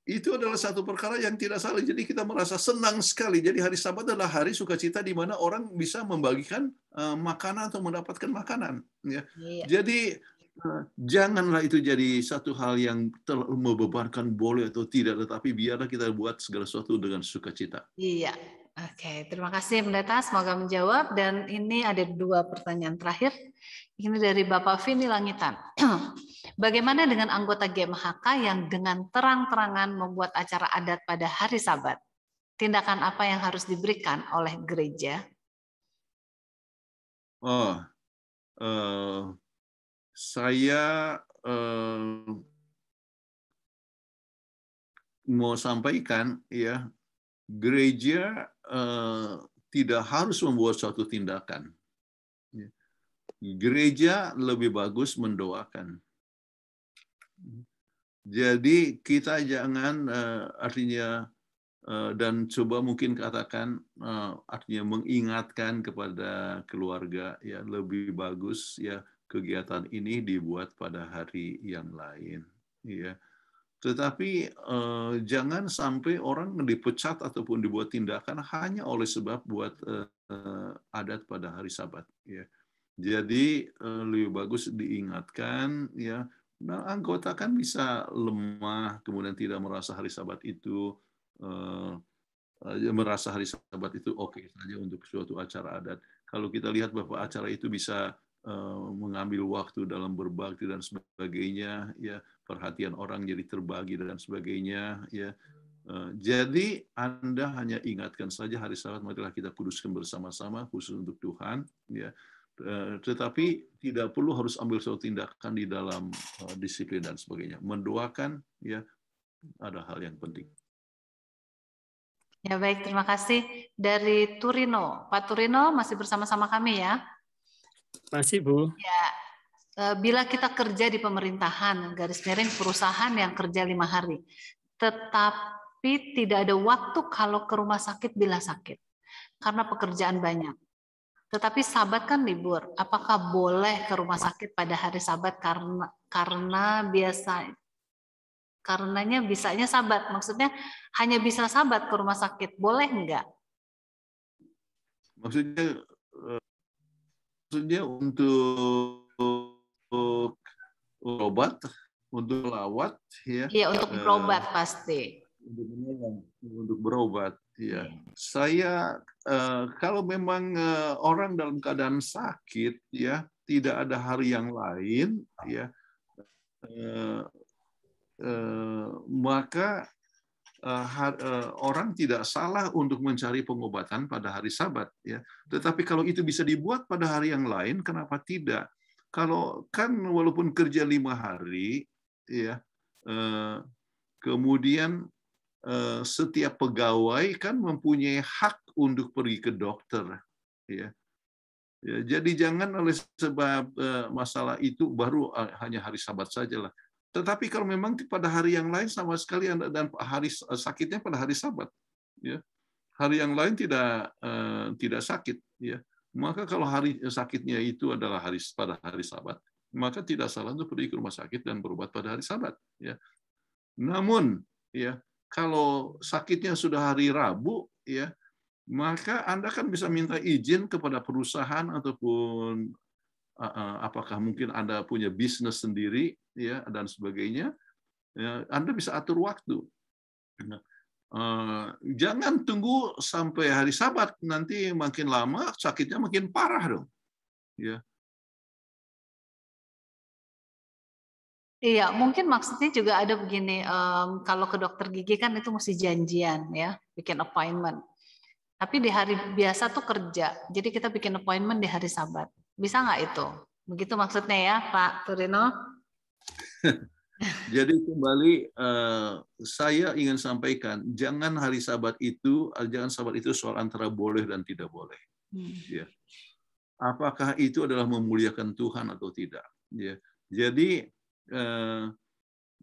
Speaker 4: itu adalah satu perkara yang tidak salah. Jadi kita merasa senang sekali. Jadi hari Sabat adalah hari sukacita di mana orang bisa membagikan eh, makanan atau mendapatkan makanan. Ya. Iya. Jadi eh, janganlah itu jadi satu hal yang terlalu membebankan boleh atau tidak, tetapi biarlah kita buat segala sesuatu dengan sukacita.
Speaker 1: Iya, Oke, okay, terima kasih Pendeta. Semoga menjawab. Dan ini ada dua pertanyaan terakhir ini dari Bapak Vini Langitan. *clears throat* Bagaimana dengan anggota GMHK yang dengan terang-terangan membuat acara adat pada hari Sabat? Tindakan apa yang harus diberikan oleh gereja?
Speaker 7: Oh,
Speaker 4: uh, saya uh, mau sampaikan ya, gereja uh, tidak harus membuat suatu tindakan gereja lebih bagus mendoakan. Jadi kita jangan uh, artinya uh, dan coba mungkin katakan uh, artinya mengingatkan kepada keluarga ya lebih bagus ya kegiatan ini dibuat pada hari yang lain ya. Tetapi uh, jangan sampai orang dipecat ataupun dibuat tindakan hanya oleh sebab buat uh, adat pada hari Sabat. Ya. Jadi eh, lebih bagus diingatkan ya. Nah, anggota kan bisa lemah, kemudian tidak merasa hari Sabat itu eh, eh merasa hari Sabat itu oke okay saja untuk suatu acara adat. Kalau kita lihat bahwa acara itu bisa eh, mengambil waktu dalam berbakti dan sebagainya, ya perhatian orang jadi terbagi dan sebagainya, ya eh, jadi Anda hanya ingatkan saja hari Sabat marilah kita kuduskan bersama-sama khusus untuk Tuhan ya Eh, tetapi tidak perlu harus ambil suatu tindakan di dalam eh, disiplin dan sebagainya. Mendoakan ya ada hal yang penting.
Speaker 1: Ya baik, terima kasih dari Turino. Pak Turino masih bersama-sama kami ya.
Speaker 4: Masih
Speaker 2: Bu. Ya.
Speaker 1: Eh, bila kita kerja di pemerintahan, garis miring perusahaan yang kerja lima hari, tetapi tidak ada waktu kalau ke rumah sakit bila sakit, karena pekerjaan banyak tetapi sabat kan libur. Apakah boleh ke rumah sakit pada hari sabat karena karena biasa karenanya bisanya sabat. Maksudnya hanya bisa sabat ke rumah sakit. Boleh enggak?
Speaker 4: Maksudnya eh, maksudnya untuk obat untuk lawat ya. Iya, untuk berobat eh, pasti. Untuk, untuk berobat, ya. Iya. Saya Eh, kalau memang eh, orang dalam keadaan sakit ya tidak ada hari yang lain ya eh, maka orang tidak salah untuk mencari pengobatan pada hari Sabat ya tetapi kalau itu bisa dibuat pada hari yang lain kenapa tidak kalau kan walaupun kerja lima hari ya kemudian Eh, setiap pegawai kan mempunyai hak untuk pergi ke dokter ya, ya jadi jangan oleh sebab eh, masalah itu baru eh, hanya hari Sabat sajalah. Tetapi kalau memang pada hari yang lain sama sekali anda dan hari sakitnya pada hari Sabat, ya. hari yang lain tidak tidak sakit, ya. maka kalau hari sakitnya itu adalah hari pada hari Sabat, maka tidak salah untuk pergi ke rumah sakit dan berobat pada hari Sabat. Ya. Namun, ya kalau sakitnya sudah hari Rabu, ya, maka Anda kan bisa minta izin kepada perusahaan ataupun eh, eh, apakah mungkin Anda punya bisnis sendiri, ya, dan sebagainya. Ya, Anda bisa atur waktu. Nah, eh, jangan tunggu sampai hari Sabat nanti makin lama sakitnya makin parah dong. Ya,
Speaker 1: Iya, mungkin maksudnya juga ada begini, um, kalau ke dokter gigi kan itu mesti janjian ya, bikin appointment. Tapi di hari biasa tuh kerja, jadi kita bikin appointment di hari Sabat. Bisa nggak itu? Begitu maksudnya ya, Pak Turino?
Speaker 4: *laughs* jadi kembali uh, saya ingin sampaikan, jangan hari Sabat itu, eh, jangan Sabat itu soal antara boleh dan tidak boleh. Hmm. Ya. Apakah itu adalah memuliakan Tuhan atau tidak? Ya. Jadi uh,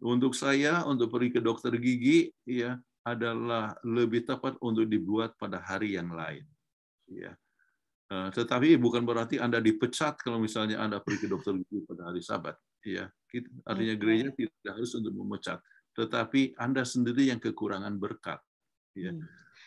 Speaker 4: untuk saya untuk pergi ke dokter gigi ya adalah lebih tepat untuk dibuat pada hari yang lain. Ya. uh, tetapi bukan berarti Anda dipecat kalau misalnya Anda pergi ke dokter gigi pada hari Sabat. Ya. Artinya gereja tidak harus untuk memecat, tetapi Anda sendiri yang kekurangan berkat. Ya. Hmm.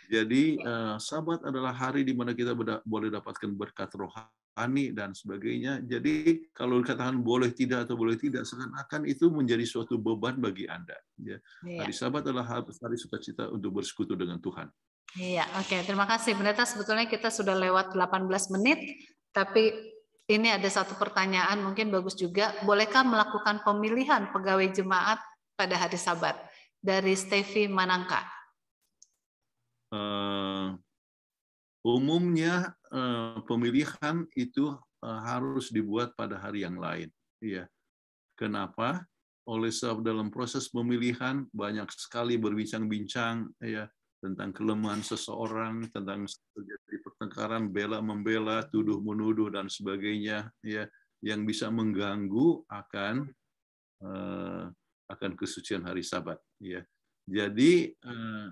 Speaker 4: Jadi uh, sabat adalah hari di mana kita boleh dapatkan berkat rohani ani dan sebagainya. Jadi kalau dikatakan boleh tidak atau boleh tidak, seakan-akan itu menjadi suatu beban bagi Anda. Ya. Iya. Hari sabat adalah hari sukacita untuk bersekutu dengan Tuhan.
Speaker 1: Iya, oke. Okay. Terima kasih. Pendeta, sebetulnya kita sudah lewat 18 menit, tapi ini ada satu pertanyaan mungkin bagus juga. Bolehkah melakukan pemilihan pegawai jemaat pada hari sabat? Dari Stevi Manangka.
Speaker 4: Uh, umumnya Eh, pemilihan itu eh, harus dibuat pada hari yang lain. Iya. Kenapa? Oleh sebab dalam proses pemilihan banyak sekali berbincang-bincang ya tentang kelemahan seseorang, tentang terjadi pertengkaran bela membela, tuduh menuduh dan sebagainya ya yang bisa mengganggu akan uh, akan kesucian hari Sabat ya. Jadi uh,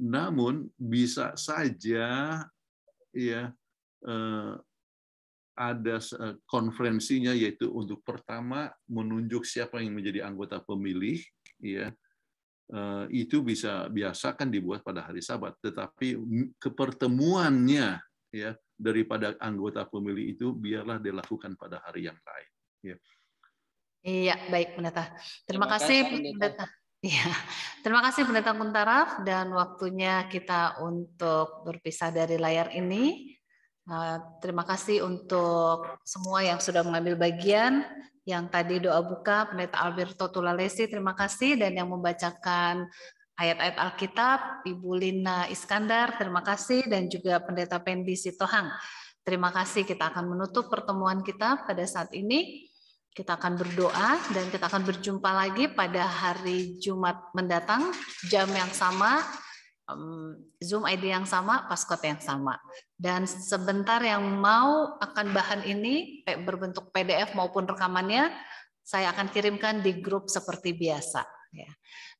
Speaker 4: namun bisa saja ya eh, ada eh, konferensinya yaitu untuk pertama menunjuk siapa yang menjadi anggota pemilih ya eh, itu bisa biasa kan dibuat pada hari Sabat tetapi kepertemuannya ya daripada anggota pemilih itu biarlah dilakukan pada hari yang lain ya.
Speaker 1: Iya, baik Pendeta. Terima, Terima kasih Pendeta. Ya, terima kasih Pendeta Kuntaraf dan waktunya kita untuk berpisah dari layar ini. Eh, terima kasih untuk semua yang sudah mengambil bagian, yang tadi doa buka Pendeta Alberto Tulalesi, terima kasih dan yang membacakan ayat-ayat Alkitab, Ibu Lina Iskandar, terima kasih dan juga Pendeta Pendi Sitohang. Terima kasih kita akan menutup pertemuan kita pada saat ini. Kita akan berdoa dan kita akan berjumpa lagi pada hari Jumat mendatang, jam yang sama, Zoom ID yang sama, paskot yang sama. Dan sebentar yang mau akan bahan ini eh, berbentuk PDF maupun rekamannya, saya akan kirimkan di grup seperti biasa. Ya.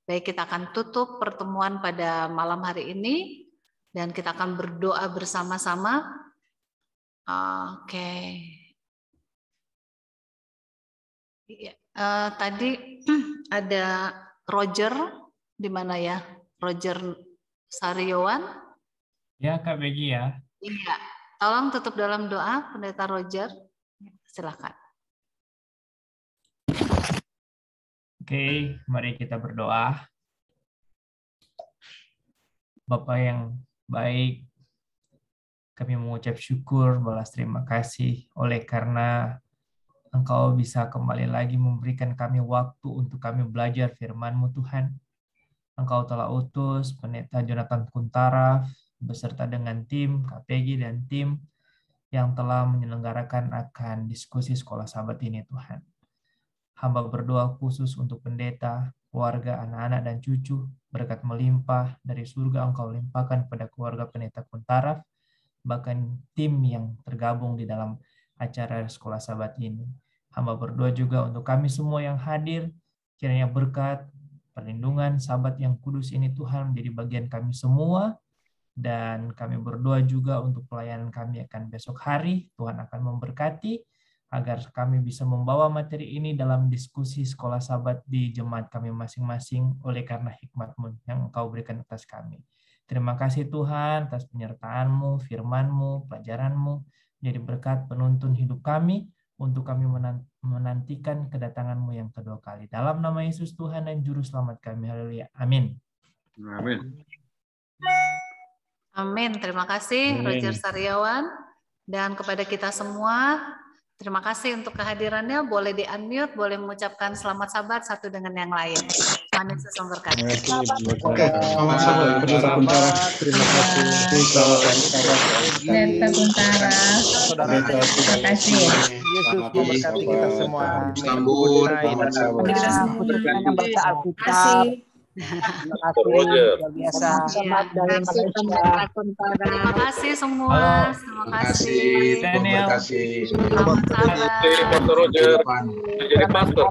Speaker 1: Baik, kita akan tutup pertemuan pada malam hari ini dan kita akan berdoa bersama-sama. Oke. Okay. Uh, tadi *clears throat* ada Roger di mana ya? Roger Saryawan?
Speaker 8: Ya, Kak Begi ya.
Speaker 1: Iya. Tolong tutup dalam doa Pendeta Roger. Silakan.
Speaker 8: Oke, mari kita berdoa. Bapak yang baik, kami mengucap syukur, balas terima kasih oleh karena Engkau bisa kembali lagi memberikan kami waktu untuk kami belajar firman-Mu Tuhan. Engkau telah utus Pendeta Jonathan Kuntara beserta dengan tim KPG dan tim yang telah menyelenggarakan akan diskusi sekolah sahabat ini Tuhan. Hamba berdoa khusus untuk pendeta, keluarga, anak-anak, dan cucu, berkat melimpah dari surga engkau limpahkan pada keluarga pendeta Kuntaraf, bahkan tim yang tergabung di dalam acara sekolah sahabat ini. Hamba berdoa juga untuk kami semua yang hadir, kiranya berkat, perlindungan, sahabat yang kudus ini Tuhan menjadi bagian kami semua, dan kami berdoa juga untuk pelayanan kami akan besok hari, Tuhan akan memberkati, agar kami bisa membawa materi ini dalam diskusi sekolah sahabat di jemaat kami masing-masing oleh karena hikmatmu yang engkau berikan atas kami. Terima kasih Tuhan atas penyertaanmu, firmanmu, pelajaranmu, jadi berkat penuntun hidup kami, untuk kami menantikan kedatanganmu yang kedua kali. Dalam nama Yesus Tuhan dan Juru Selamat kami. Haleluya. Amin. Amin.
Speaker 1: Amin. Terima kasih Amin. Roger Saryawan dan kepada kita semua. Terima kasih untuk kehadirannya. Boleh di-unmute, boleh mengucapkan selamat sabat satu dengan yang lain. Terima kasih. Terima kasih.
Speaker 3: kasih.
Speaker 2: Terima kasih.
Speaker 1: semua. kasih. Terima
Speaker 7: kasih. Terima kasih. Terima kasih. Terima Selamat Terima kasih. Terima kasih kasih. Terima kasih. Terima kasih. Terima kasih. Terima kasih. Terima kasih. Terima kasih. Terima kasih.